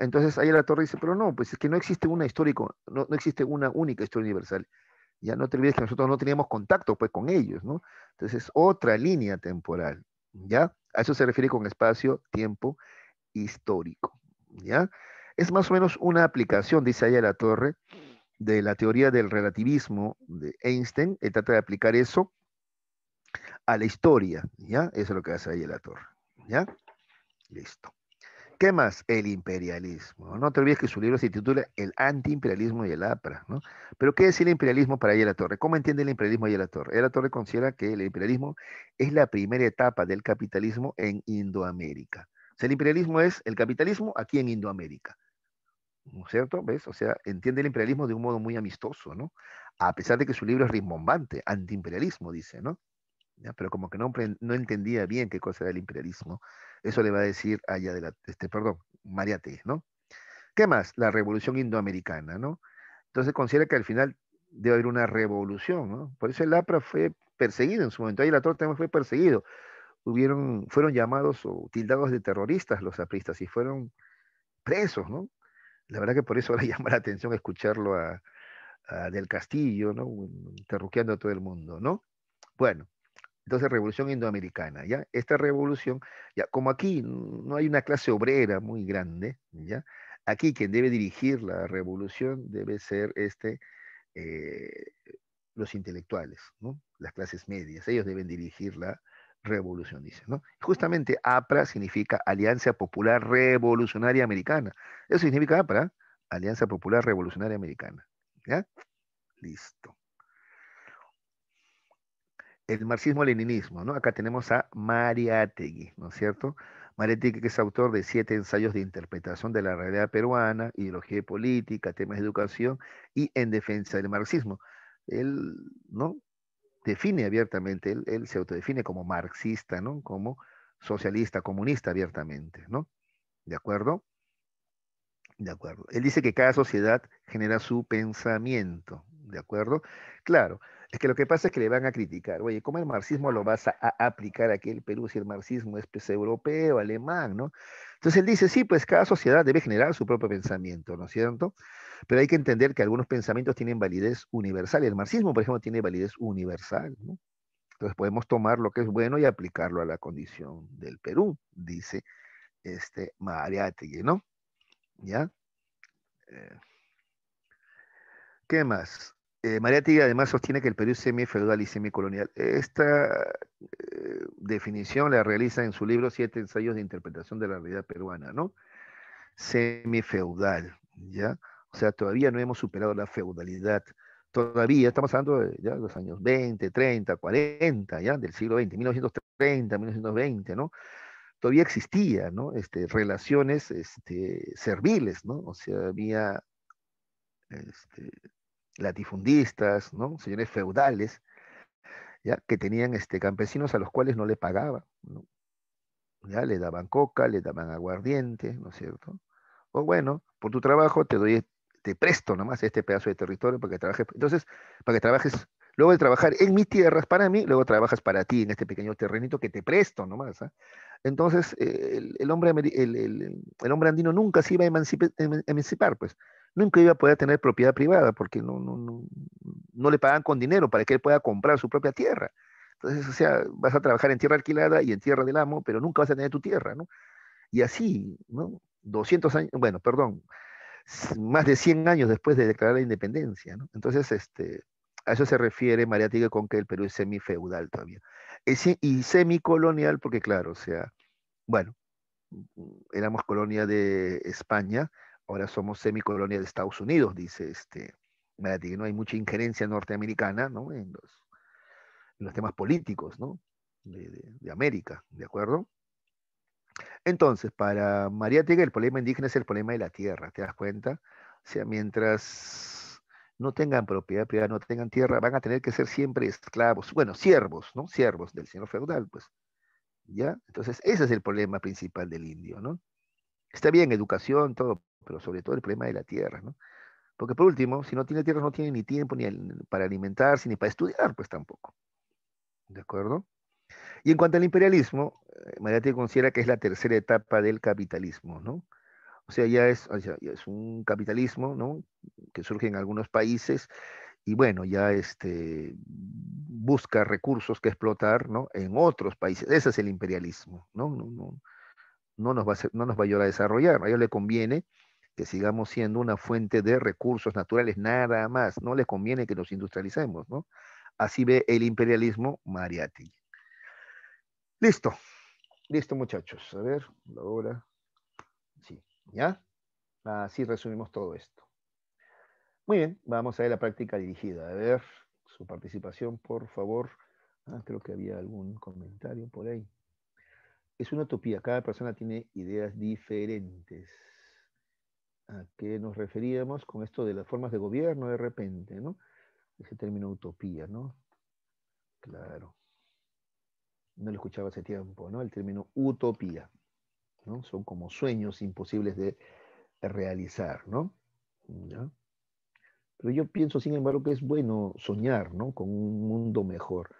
Speaker 1: entonces ahí la torre dice, pero no, pues es que no existe una histórico, no existe una única historia universal. Ya no te olvides que nosotros no teníamos contacto pues con ellos, ¿no? Entonces es otra línea temporal, ¿ya? A eso se refiere con espacio, tiempo, histórico, ¿ya? Es más o menos una aplicación, dice allá la torre, de la teoría del relativismo de Einstein. Él trata de aplicar eso a la historia, ¿ya? Eso es lo que hace ahí la torre, ¿ya? Listo. ¿Qué más? El imperialismo. No te olvides que su libro se titula El antiimperialismo y el APRA. ¿no? Pero ¿qué es el imperialismo para Ayala Torre? ¿Cómo entiende el imperialismo Ayala Torre? Ayala Torre considera que el imperialismo es la primera etapa del capitalismo en Indoamérica. O sea, el imperialismo es el capitalismo aquí en Indoamérica. ¿No es cierto? ¿Ves? O sea, entiende el imperialismo de un modo muy amistoso, ¿no? A pesar de que su libro es rimbombante, antiimperialismo, dice, ¿no? Pero como que no, no entendía bien qué cosa era el imperialismo eso le va a decir allá de este, perdón, ¿no? ¿Qué más? La revolución indoamericana, ¿no? Entonces considera que al final debe haber una revolución, ¿no? Por eso el APRA fue perseguido en su momento. Ahí la torta también fue perseguido. Hubieron, fueron llamados o tildados de terroristas los apristas y fueron presos, ¿no? La verdad que por eso (laughs) le llama la atención escucharlo a, Del Castillo, ¿no? Terruqueando a todo el mundo, ¿no? Bueno, entonces, revolución indoamericana, ¿ya? Esta revolución, ya, como aquí no hay una clase obrera muy grande, ¿ya? Aquí quien debe dirigir la revolución debe ser este, eh, los intelectuales, ¿no? Las clases medias, ellos deben dirigir la revolución, dice, ¿no? Justamente APRA significa Alianza Popular Revolucionaria Americana. Eso significa APRA, Alianza Popular Revolucionaria Americana, ¿ya? Listo el marxismo-leninismo, ¿no? Acá tenemos a Mariátegui, ¿no es cierto? Mariátegui que es autor de siete ensayos de interpretación de la realidad peruana, ideología política, temas de educación y en defensa del marxismo. Él, ¿no? Define abiertamente, él, él se autodefine como marxista, ¿no? Como socialista, comunista abiertamente, ¿no? ¿De acuerdo? De acuerdo. Él dice que cada sociedad genera su pensamiento, ¿de acuerdo? Claro, es que lo que pasa es que le van a criticar, oye, ¿cómo el marxismo lo vas a, aplicar aquí en el Perú si el marxismo es pues, europeo, alemán, ¿no? Entonces él dice, sí, pues cada sociedad debe generar su propio pensamiento, ¿no es cierto? Pero hay que entender que algunos pensamientos tienen validez universal, y el marxismo, por ejemplo, tiene validez universal, ¿no? Entonces podemos tomar lo que es bueno y aplicarlo a la condición del Perú, dice este Mariátegui, ¿no? ¿Ya? Eh, ¿Qué más? Eh, María Tigre además sostiene que el Perú es feudal y semicolonial. Esta eh, definición la realiza en su libro Siete ensayos de interpretación de la realidad peruana, ¿no? semi-feudal ¿ya? O sea, todavía no hemos superado la feudalidad. Todavía estamos hablando de los años 20, 30, 40, ya del siglo XX, 1930, 1920, ¿no? Todavía existía, ¿no? Este, relaciones este, serviles, ¿no? O sea, había este, latifundistas, ¿no? señores feudales, ¿ya? que tenían este, campesinos a los cuales no le pagaba ¿ya? Le daban coca, le daban aguardiente, ¿no es cierto? O bueno, por tu trabajo te doy, te presto nomás este pedazo de territorio para que trabajes. Entonces, para que trabajes, luego de trabajar en mis tierras para mí, luego trabajas para ti en este pequeño terrenito que te presto nomás. ¿ah? Entonces, eh, el, hombre, el, hombre andino nunca se iba a em-, emancipar, pues nunca iba a poder tener propiedad privada porque no, no, no, no le pagan con dinero para que él pueda comprar su propia tierra. Entonces, o sea, vas a trabajar en tierra alquilada y en tierra del amo, pero nunca vas a tener tu tierra, ¿no? Y así, ¿no? 200 años, bueno, perdón, más de 100 años después de declarar la independencia, ¿no? Entonces, este, a eso se refiere Tigre con que el Perú es semifeudal todavía. y y colonial porque claro, o sea, bueno, éramos colonia de España, ahora somos semicolonia de Estados Unidos, dice este, no hay mucha injerencia norteamericana ¿no? en, los, temas políticos de, América, ¿de acuerdo? Entonces, para María Tigre, el problema indígena es el problema de la tierra, ¿te das cuenta? O sea, mientras no tengan propiedad privada, no tengan tierra, van a tener que ser siempre esclavos, bueno, siervos, ¿no? Siervos del señor feudal, pues. ¿Ya? Entonces, ese es el problema principal del indio, ¿no? Está bien, educación, todo, pero sobre todo el problema de la tierra, ¿no? Porque por último, si no tiene tierra, no tiene ni tiempo ni para alimentarse, ni para estudiar, pues tampoco. ¿De acuerdo? Y en cuanto al imperialismo, eh, considera que es la tercera etapa del capitalismo, ¿no? O sea, ya es, un capitalismo, ¿no? Que surge en algunos países y bueno, ya este, busca recursos que explotar, ¿no? En otros países. Ese es el imperialismo, ¿no? No, nos, va a no nos va a ayudar a desarrollar. A ellos le conviene que sigamos siendo una fuente de recursos naturales, nada más. No les conviene que nos industrialicemos, ¿no? Así ve el imperialismo Mariátegui. Listo, listo muchachos. A ver, la Sí, ¿ya? Así resumimos todo esto. Muy bien, vamos a ver la práctica dirigida. A ver, su participación, por favor. Ah, creo que había algún comentario por ahí. Es una utopía, cada persona tiene ideas diferentes a qué nos referíamos con esto de las formas de gobierno de repente, ¿no? Ese término utopía, ¿no? Claro. No lo escuchaba hace tiempo, ¿no? El término utopía, ¿no? Son como sueños imposibles de realizar, ¿no? Pero yo pienso, sin embargo, que es bueno soñar, ¿no? Con un mundo mejor,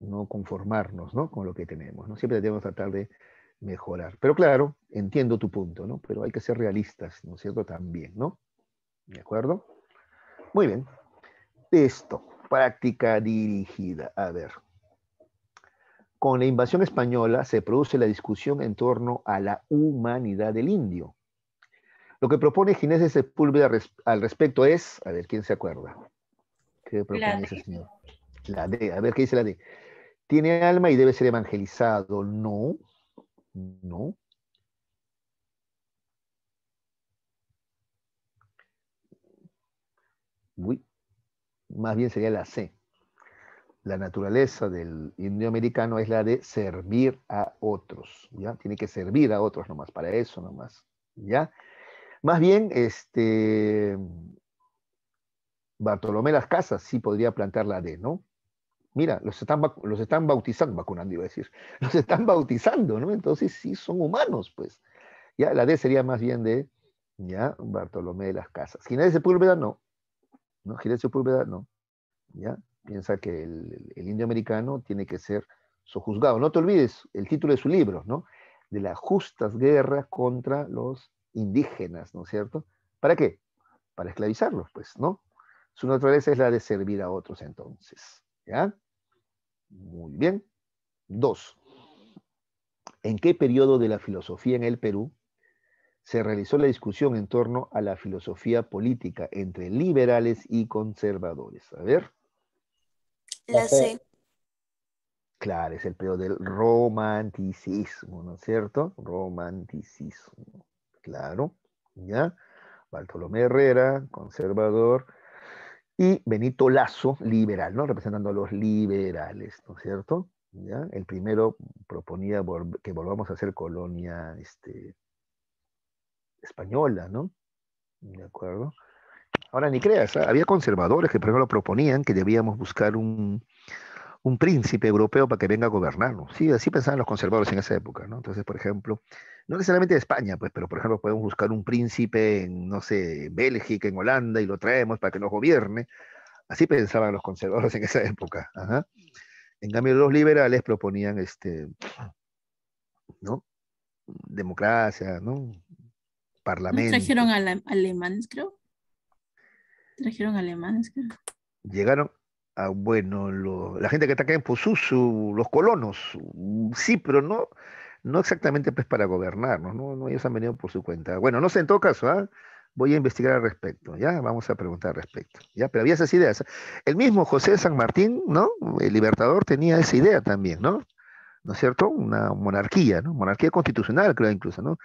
Speaker 1: no conformarnos, ¿no? Con lo que tenemos, ¿no? Siempre debemos tratar de mejorar. Pero claro, entiendo tu punto, ¿no? Pero hay que ser realistas, ¿no es cierto? También, ¿no? ¿De acuerdo? Muy bien. Esto, práctica dirigida. A ver. Con la invasión española se produce la discusión en torno a la humanidad del indio. Lo que propone Ginés de Sepúlveda al respecto es, a ver, ¿quién se acuerda? ¿Qué propone ese señor? La D, a ver qué dice la D. Tiene alma y debe ser evangelizado. No, no. Uy, más bien sería la C. La naturaleza del indioamericano es la de servir a otros, ¿ya? Tiene que servir a otros nomás, para eso nomás, ¿ya? Más bien, este, Bartolomé Las Casas sí podría plantear la D, ¿no? mira, los están, los están bautizando, vacunando iba a decir, (laughs) los están bautizando, ¿no? Entonces sí son humanos, pues. Ya, la D sería más bien de, ya, Bartolomé de las Casas. Ginés de Sepúlveda, no. ¿No? de Sepúlveda, no. Ya, piensa que el, indio americano tiene que ser sojuzgado. No te olvides el título de su libro, ¿no? De las justas guerras contra los indígenas, ¿no es cierto? ¿Para qué? Para esclavizarlos, pues, ¿no? Su naturaleza es la de servir a otros entonces, ¿ya? Muy bien. Dos. ¿En qué periodo de la filosofía en el Perú se realizó la discusión en torno a la filosofía política entre liberales y conservadores? A ver. La C. Claro, es el periodo del romanticismo, ¿no es cierto? Romanticismo. Claro, ¿ya? Bartolomé Herrera, conservador y Benito Lazo, liberal, ¿no? Representando a los liberales, ¿no es cierto? El primero proponía que volvamos a ser colonia este, española, ¿no? ¿De acuerdo? Ahora ni creas, ¿ah? había conservadores que primero proponían que debíamos buscar un, un príncipe europeo para que venga a gobernarnos. Sí, así pensaban los conservadores en esa época, ¿no? Entonces, por ejemplo, no necesariamente de España, pues, pero por ejemplo, podemos buscar un príncipe en, no sé, Bélgica, en Holanda, y lo traemos para que nos gobierne. Así pensaban los conservadores (laughs) en esa época. En cambio, los liberales proponían este, ¿no? Democracia, ¿no? Parlamento. trajeron alemanes, creo. Trajeron alemanes, creo. Llegaron, Ah, bueno, la gente que está acá en Pususu, los colonos, mm, sí, pero no, no exactamente pues para gobernarnos, ¿no? ellos han venido por su cuenta. Bueno, no sé, en todo caso, ¿ah? voy a investigar al respecto, ¿ya? Vamos a preguntar al respecto, ¿ya? Pero había esas ideas. El mismo José de San Martín, ¿no? El libertador tenía esa idea también, ¿no? ¿No es cierto? Una monarquía, ¿no? Monarquía constitucional, creo incluso, ¿no?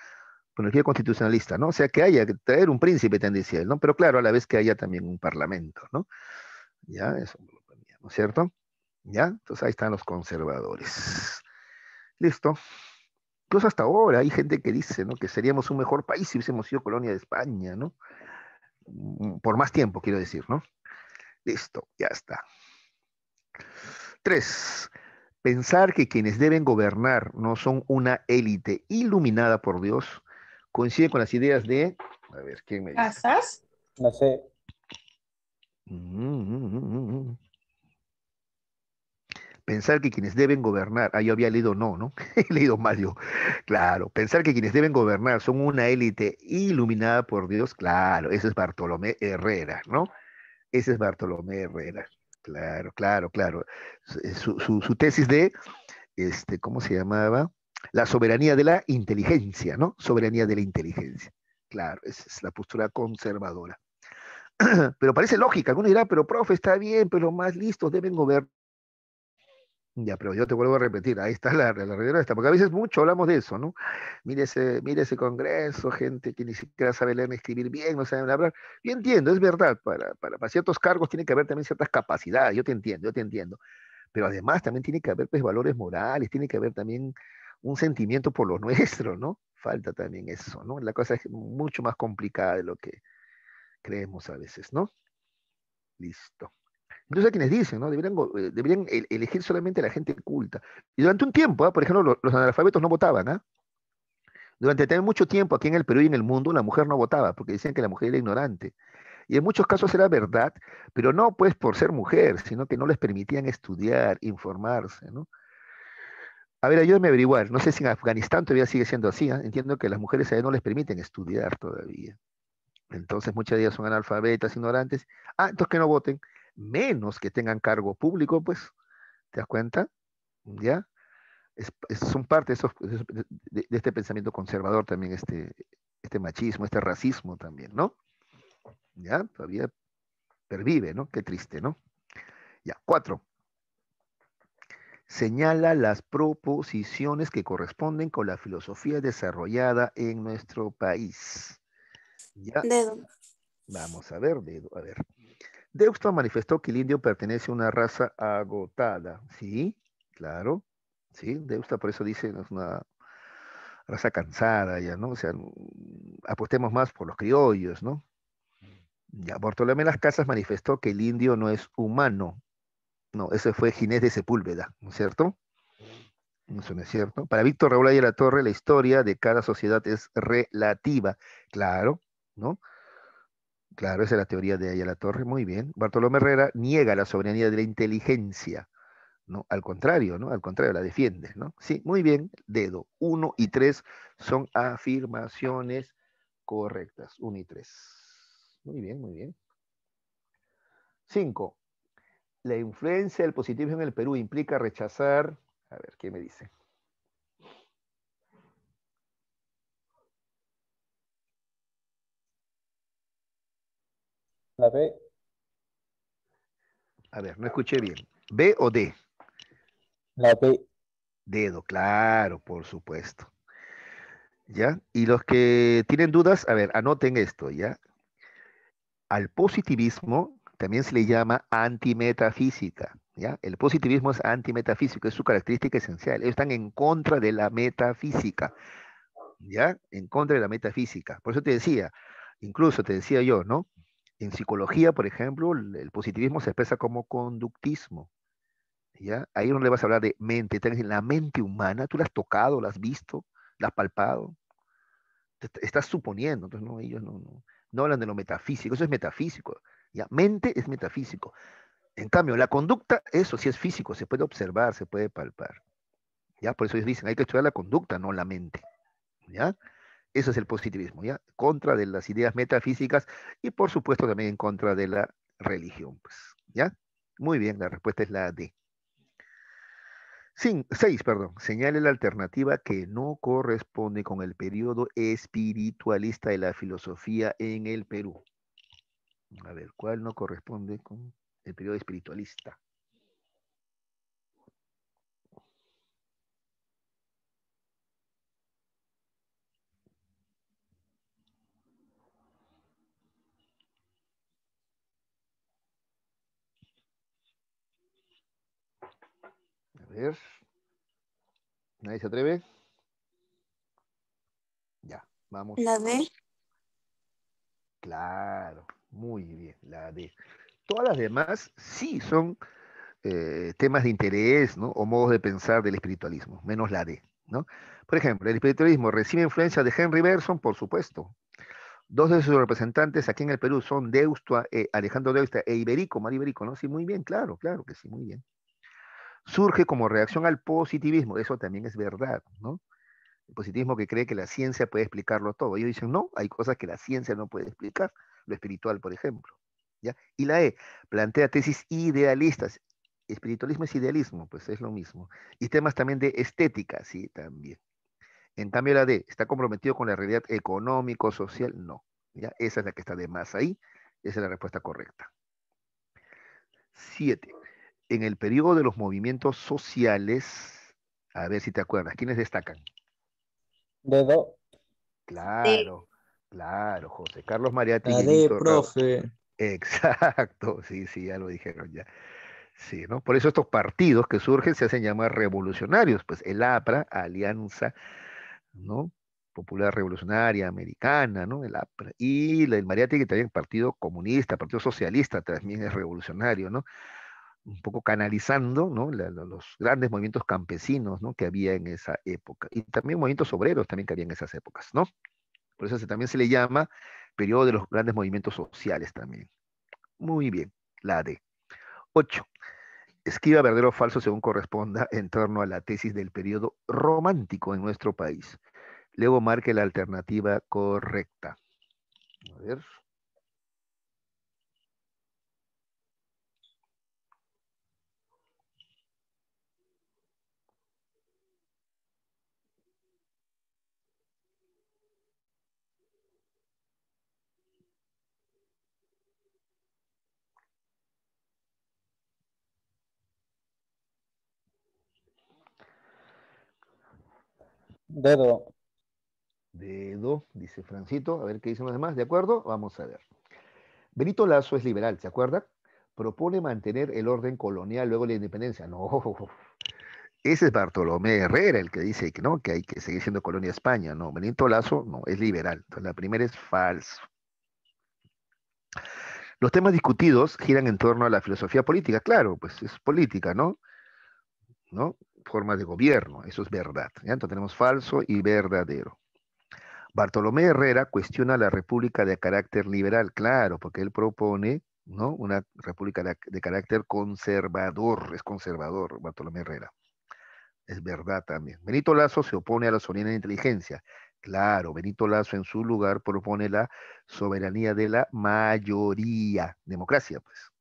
Speaker 1: Monarquía constitucionalista, ¿no? O sea, que haya que traer un príncipe, tendría, ¿no? Pero claro, a la vez que haya también un parlamento, ¿no? Ya, eso ¿no es cierto? ¿Ya? Entonces ahí están los conservadores. Listo. Entonces, pues hasta ahora hay gente que dice, ¿no? Que seríamos un mejor país si hubiésemos sido colonia de España, ¿no? Mm, por más tiempo, quiero decir, ¿no? Listo, ya está. Tres, pensar que quienes deben gobernar no son una élite iluminada por Dios coincide con las ideas de, a ver, ¿quién me dice? ¿Casas? No sé. Mm, mm, Pensar que quienes deben gobernar, ah, yo había leído no, ¿no? (laughs) He leído Mario, Claro, pensar que quienes deben gobernar son una élite iluminada por Dios, claro, ese es Bartolomé Herrera, ¿no? Ese es Bartolomé Herrera, claro, claro, claro. Su, eh, tesis de, este, ¿cómo se llamaba? La soberanía de la inteligencia, ¿no? Soberanía de la inteligencia. Claro, esa es la postura conservadora (clears throat) pero parece lógica. algunos dirán, pero profe, está bien, pero los más listos deben gobernar. Ya, pero yo te vuelvo a repetir, ahí está la, la realidad está, porque a veces mucho hablamos de eso, ¿no? Mire ese, mire ese congreso, gente que ni siquiera sabe leer ni escribir bien, no sabe hablar. Yo entiendo, es verdad, para, para ciertos cargos tiene que haber también ciertas capacidades, yo te entiendo, yo te entiendo. Pero además también tiene que haber pues, valores morales, tiene que haber también un sentimiento por lo (laughs) nuestro, ¿no? Falta también eso, ¿no? La cosa es mucho más complicada de lo que creemos a veces, ¿no? Listo. Entonces hay quienes dicen, ¿no? Deberían, eh, elegir solamente a la gente culta. Y durante un tiempo, ¿ah? por ejemplo, los, analfabetos no votaban, ¿ah? Durante mucho tiempo aquí en el Perú y en el mundo, la mujer no votaba, porque decían que la mujer era ignorante. Y en muchos casos era verdad, pero no pues por ser mujer, sino que no les permitían estudiar, informarse, ¿no? A ver, ayúdame a averiguar. No sé si en Afganistán todavía sigue siendo así. ¿ah? Entiendo que las mujeres no les permiten estudiar todavía. Entonces muchas de ellas son analfabetas, ignorantes. Ah, entonces que no voten menos que tengan cargo público, pues, ¿te das cuenta? ¿Ya? son parte de, este pensamiento conservador también, este, este machismo, este racismo también, ¿no? ¿Ya? Todavía pervive, ¿no? Qué triste, ¿no? Ya, cuatro. Señala las proposiciones que corresponden con la filosofía desarrollada en nuestro país. ¿Ya? Dedo. Vamos a ver, dedo, a ver. Deusto manifestó que el indio pertenece a una raza agotada, ¿sí? Claro, ¿sí? Deusta por eso dice, es una raza cansada, ya, ¿no? O sea, mm, apostemos más por los criollos, ¿no? Mm. Ya, Bartolomé Las Casas manifestó que el indio no es humano. No, ese fue Ginés de Sepúlveda, ¿no es cierto? Mm. Eso no es cierto. Para Víctor Raúl y la Torre, la historia de cada sociedad es relativa, claro, ¿no? Claro, esa es la teoría de Ayala Torres, muy bien. Bartolomé Herrera niega la soberanía de la inteligencia, ¿no? Al contrario, ¿no? Al contrario, la defiende, ¿no? Sí, muy bien, dedo. Uno y tres son afirmaciones correctas. Uno y tres. Muy bien, muy bien. Cinco. La influencia del positivismo en el Perú implica rechazar. A ver, ¿qué me dice? La B. A ver, no escuché bien. ¿B o D? La B. Dedo, claro, por supuesto. ¿Ya? Y los que tienen dudas, a ver, anoten esto, ¿ya? Al positivismo también se le llama antimetafísica, ¿ya? El positivismo es antimetafísico, es su característica esencial. Ellos están en contra de la metafísica, ¿ya? En contra de la metafísica. Por eso te decía, incluso te decía yo, ¿no? En psicología, por ejemplo, el positivismo se expresa como conductismo. ¿ya? Ahí no le vas a hablar de mente, la mente humana, tú la has tocado, la has visto, la has palpado. estás suponiendo, entonces no, ellos no, no, hablan de lo metafísico, eso es metafísico. ¿ya? Mente es metafísico. En cambio, la conducta, eso sí es físico, se puede observar, se puede palpar. ¿ya? Por eso ellos dicen, hay que estudiar la conducta, no la mente. ¿ya? Eso es el positivismo, ¿ya? Contra de las ideas metafísicas y por supuesto también en contra de la religión, pues, ¿ya? Muy bien, la respuesta es la D. Seis, perdón, señale la alternativa que no corresponde con el periodo espiritualista de la filosofía en el Perú. A ver, ¿cuál no corresponde con el periodo espiritualista? A ver. ¿Nadie se atreve? Ya, vamos. La D. Claro, muy bien, la D. Todas las demás sí son eh, temas de interés ¿no? o modos de pensar del espiritualismo, menos la D. ¿no? Por ejemplo, el espiritualismo recibe influencia de Henry Berson, por supuesto. Dos de sus representantes aquí en el Perú son Deusto eh, Alejandro Deusta e Iberico, Mar Iberico, ¿no? Sí, muy bien, claro, claro que sí, muy bien surge como reacción al positivismo, eso también es verdad, ¿no? El positivismo que cree que la ciencia puede explicarlo todo. Ellos dicen, no, hay cosas que la ciencia no puede explicar, lo espiritual, por ejemplo. ¿ya? Y la E, plantea tesis idealistas. Espiritualismo es idealismo, pues es lo mismo. Y temas también de estética, sí, también. En cambio, la D, ¿está comprometido con la realidad económico, social? No. ¿ya? Esa es la que está de más ahí. Esa es la respuesta correcta. Siete en el periodo de los movimientos sociales, a ver si te acuerdas, ¿quiénes destacan? Dedo. Claro, claro, José Carlos Mariati. profe. Exacto, sí, sí, ya lo dijeron ya. Sí, ¿no? Por eso estos partidos que surgen se hacen llamar revolucionarios, pues el APRA, Alianza, ¿no? Popular Revolucionaria Americana, ¿no? El APRA. Y el Mariati, que también Partido Comunista, Partido Socialista, también es revolucionario, ¿no? un poco canalizando los grandes movimientos campesinos que había en esa época y también movimientos obreros también que había en esas épocas, ¿no? Por eso también se le llama periodo de los grandes movimientos sociales también. Muy bien, la D. 8. Escriba verdadero o falso según corresponda en torno a la tesis del periodo romántico en nuestro país. Luego marque la alternativa correcta. A ver. Dedo. Dedo, dice Francito. A ver qué dicen los demás. ¿De acuerdo? Vamos a ver. Benito Lazo es liberal, ¿se acuerda? Propone mantener el orden colonial luego de la independencia. No. Ese es Bartolomé Herrera el que dice que no, que hay que seguir siendo colonia España. No, Benito Lazo no, es liberal. Entonces, la primera es falso. Los temas discutidos giran en torno a la filosofía política, claro, pues es política, ¿no? ¿No? formas de gobierno. Eso es verdad. Entonces tenemos falso y verdadero. Bartolomé Herrera cuestiona la república de carácter liberal, claro, porque él propone ¿no? una república de, carácter conservador, es conservador Bartolomé Herrera. Es verdad también. Benito Lazo se opone a la soberanía de inteligencia. Claro, Benito Lazo en su lugar propone la soberanía de la mayoría. Democracia, pues.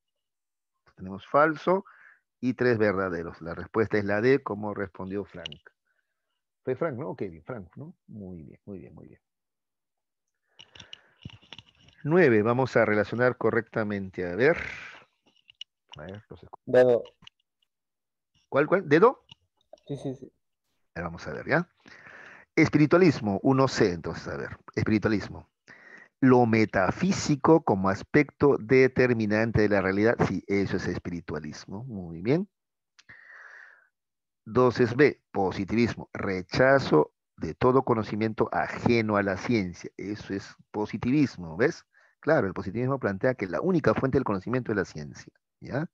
Speaker 1: Tenemos falso, y tres verdaderos. La respuesta es la D, como respondió Frank. Fue Frank, ¿no? Ok, bien, Frank, ¿no? Muy bien, muy bien, muy bien. Nueve, vamos a relacionar correctamente. A ver. A ver, Dedo. ¿Cuál, cuál? ¿Dedo? Sí, sí, sí. vamos a ver, ¿ya? Espiritualismo, uno c entonces, a ver. Espiritualismo lo metafísico como aspecto determinante de la realidad. Sí, eso es espiritualismo. Muy bien. 2 es B, positivismo, rechazo de todo conocimiento ajeno a la ciencia. Eso es positivismo, ¿ves? Claro, el positivismo plantea que la única fuente del conocimiento es la ciencia, ¿ya?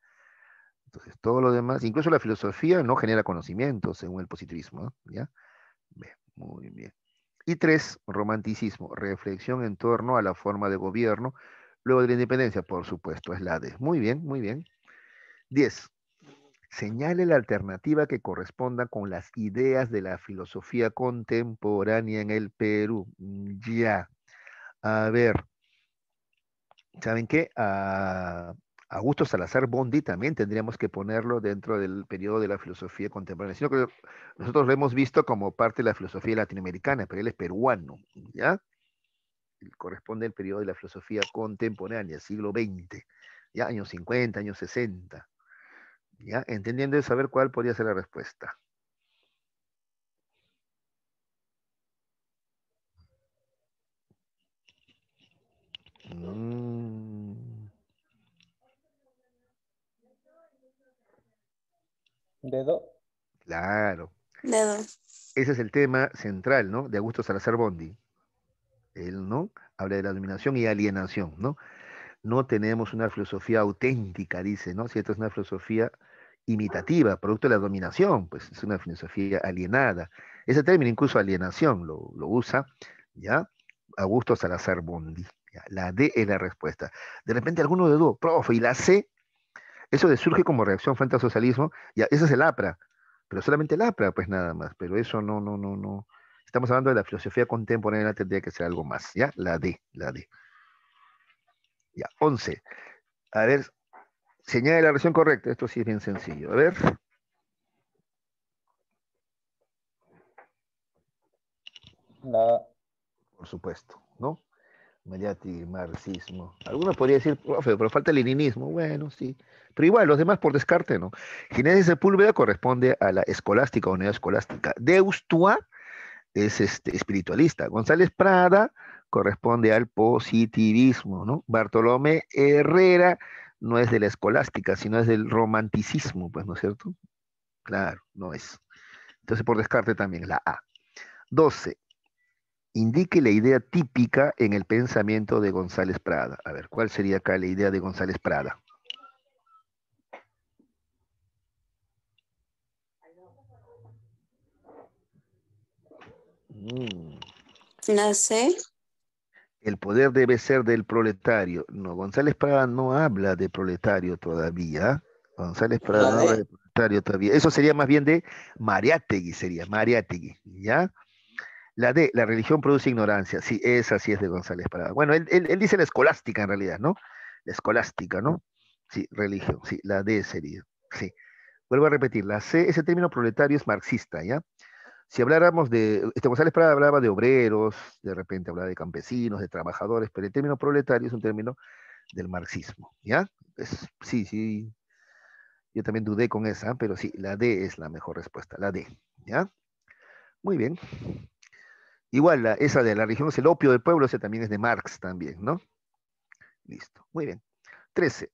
Speaker 1: Entonces, todo lo demás, incluso la filosofía no genera conocimiento, según el positivismo, ¿ya? muy bien. Y tres, romanticismo, reflexión en torno a la forma de gobierno luego de la independencia, por supuesto, es la de Muy bien, muy bien. Diez, señale la alternativa que corresponda con las ideas de la filosofía contemporánea en el Perú. Ya. A ver, ¿saben qué? Ah, Augusto Salazar Bondi también tendríamos que ponerlo dentro del periodo de la filosofía contemporánea, sino que nosotros lo hemos visto como parte de la filosofía latinoamericana, pero él es peruano, ¿ya? Corresponde al periodo de la filosofía contemporánea, siglo XX, ¿ya? Años 50, años 60, ¿ya? Entendiendo y saber cuál podría ser la respuesta. Dedo. Claro. Dedo. Ese es el tema central, ¿no? De Augusto Salazar Bondi. Él, ¿no? Habla de la dominación y alienación, ¿no? No tenemos una filosofía auténtica, dice, ¿no? Si esto es una filosofía imitativa, producto de la dominación, pues es una filosofía alienada. Ese término, incluso alienación, lo, usa, ¿ya? Augusto Salazar Bondi. La D es la respuesta. De repente alguno dudó, profe, ¿y la C? Eso de surge como reacción frente al socialismo, ya, ese es el APRA, pero solamente el APRA, pues nada más, pero eso no, no, no, no. Estamos hablando de la filosofía contemporánea, tendría que ser algo más, ¿ya? La D, la D. Ya, 11. A ver, señale la versión correcta, esto sí es bien sencillo. A ver. La... Por supuesto, ¿no? Mariati, marxismo. Algunos podrían decir, profe, pero falta el leninismo. Bueno, sí. Pero igual, los demás por descarte, ¿no? Ginés de Sepúlveda corresponde a la escolástica o neoescolástica. Deustua es este, espiritualista. González Prada corresponde al positivismo, ¿no? Bartolomé Herrera no es de la escolástica, sino es del romanticismo, pues, ¿no es cierto? Claro, no es. Entonces, por descarte también la A. 12 indique la idea típica en el pensamiento de González Prada. A ver, ¿cuál sería acá la idea de González Prada? Mm. No sé. El poder debe ser del proletario. No, González Prada no habla de proletario todavía. González Prada no habla de proletario todavía. Eso sería más bien de Mariátegui, sería Mariátegui, ¿ya? La D, la religión produce ignorancia. Sí, esa sí es de González Parada. Bueno, él, él, dice la escolástica en realidad, ¿no? La escolástica, ¿no? Sí, religión, sí, la D sería. Sí. Vuelvo a repetir, la C, ese término proletario es marxista, ¿ya? Si habláramos de, este González Prada hablaba de obreros, de repente hablaba de campesinos, de trabajadores, pero el término proletario es un término del marxismo, ¿ya? sí, sí, yo también dudé con esa, pero sí, la D es la mejor respuesta, la D, ¿ya? Muy bien. Igual, esa de la región es el opio del pueblo, esa también es de Marx también, ¿no? Listo, muy bien. Trece.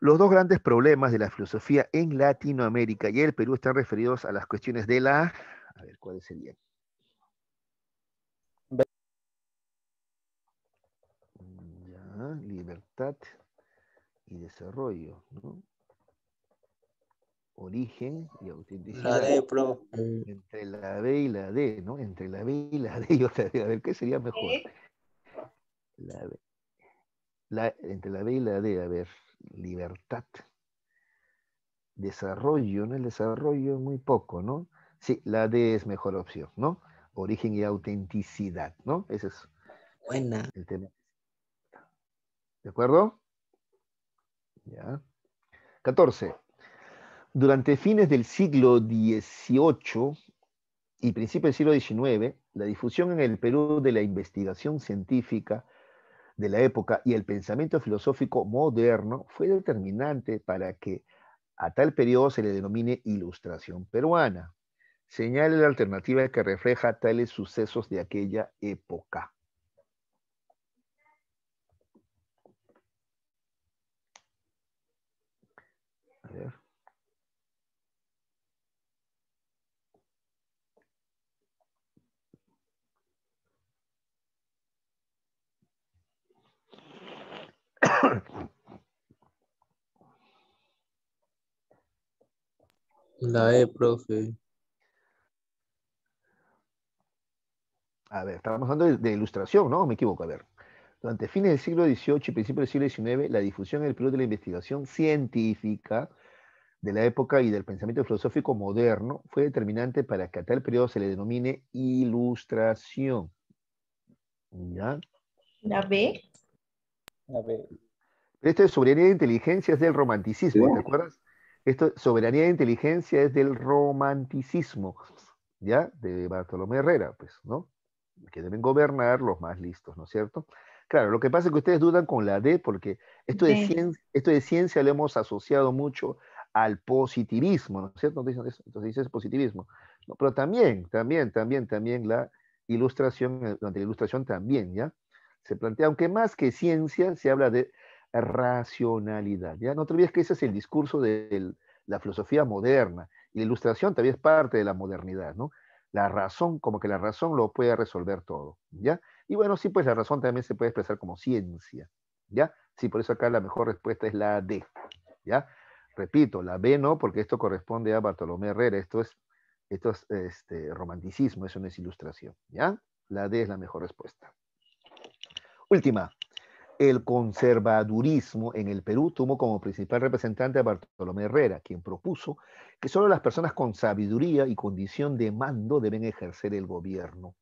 Speaker 1: Los dos grandes problemas de la filosofía en Latinoamérica y el Perú están referidos a las cuestiones de la... A ver, ¿cuál sería? Ya, libertad y desarrollo, ¿no? origen y autenticidad. Eh. Entre la B y la D, ¿no? Entre la B y la D y otra D. A ver, ¿qué sería mejor? La B. entre la B y la D, a ver, libertad. Desarrollo, ¿no? El desarrollo es muy poco, ¿no? Sí, la D es mejor opción, ¿no? Origen y autenticidad, ¿no? Ese es Buena. el tema. ¿De acuerdo? Ya. 14. Durante fines del siglo XVIII y principios del siglo XIX, la difusión en el Perú de la investigación científica de la época y el pensamiento filosófico moderno fue determinante para que a tal periodo se le denomine ilustración peruana. Señale la alternativa que refleja tales sucesos de aquella época. La E, profe. A ver, estábamos hablando de, ilustración, ¿no? Me equivoco, a ver. Durante fines del siglo XVIII y principios del siglo XIX, la difusión en el periodo de la investigación científica de la época y del pensamiento filosófico moderno fue determinante para que a tal periodo se le denomine ilustración. ¿Ya? La B. Esto de soberanía de inteligencia es del romanticismo, ¿te acuerdas? Esto, soberanía de inteligencia es del romanticismo, ¿ya? De Bartolomé Herrera, pues, ¿no? Que deben gobernar los más listos, ¿no es cierto? Claro, lo que pasa es que ustedes dudan con la D, porque esto, de, ciencia, esto de ciencia lo hemos asociado mucho al positivismo, ¿no es cierto? Entonces, entonces positivismo. pero también, también, también, también la ilustración, durante eh, la ilustración también, ¿ya? se plantea, aunque más que ciencia, se habla de racionalidad. ¿ya? No te olvides que ese es el discurso de la filosofía moderna. Y la ilustración también es parte de la modernidad, ¿no? La razón, como que la razón lo puede resolver todo, ¿ya? Y bueno, sí, pues la razón también se puede expresar como ciencia, ¿ya? Sí, por eso acá la mejor respuesta es la D, ¿ya? Repito, la B no, porque esto corresponde a Bartolomé Herrera, esto es, esto este, romanticismo, eso no es ilustración, ¿ya? La D es la mejor respuesta. Última, el conservadurismo en el Perú tuvo como principal representante a Bartolomé Herrera, quien propuso que solo las personas con sabiduría y condición de mando deben ejercer el gobierno.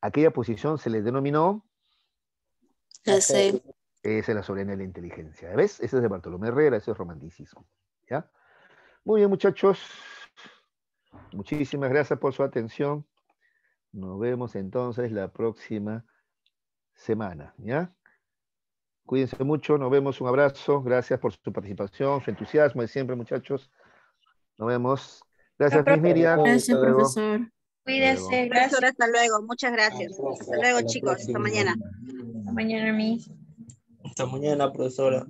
Speaker 1: Aquella posición se le denominó... Esa es la soberanía de la inteligencia. ¿Ves? Ese es de Bartolomé Herrera, ese es romanticismo. ¿Ya? Muy bien, muchachos. Muchísimas gracias por su atención. Nos vemos entonces la próxima semana. ¿ya? Cuídense mucho, nos vemos, un abrazo, gracias por su participación, su entusiasmo de siempre, muchachos. Nos vemos. Gracias, Miriam. Gracias, profesor.
Speaker 2: cuídense
Speaker 1: gracias. Hasta luego, muchas gracias. Hasta luego, chicos. Hasta mañana. Hasta mañana, Hasta mañana, profesora.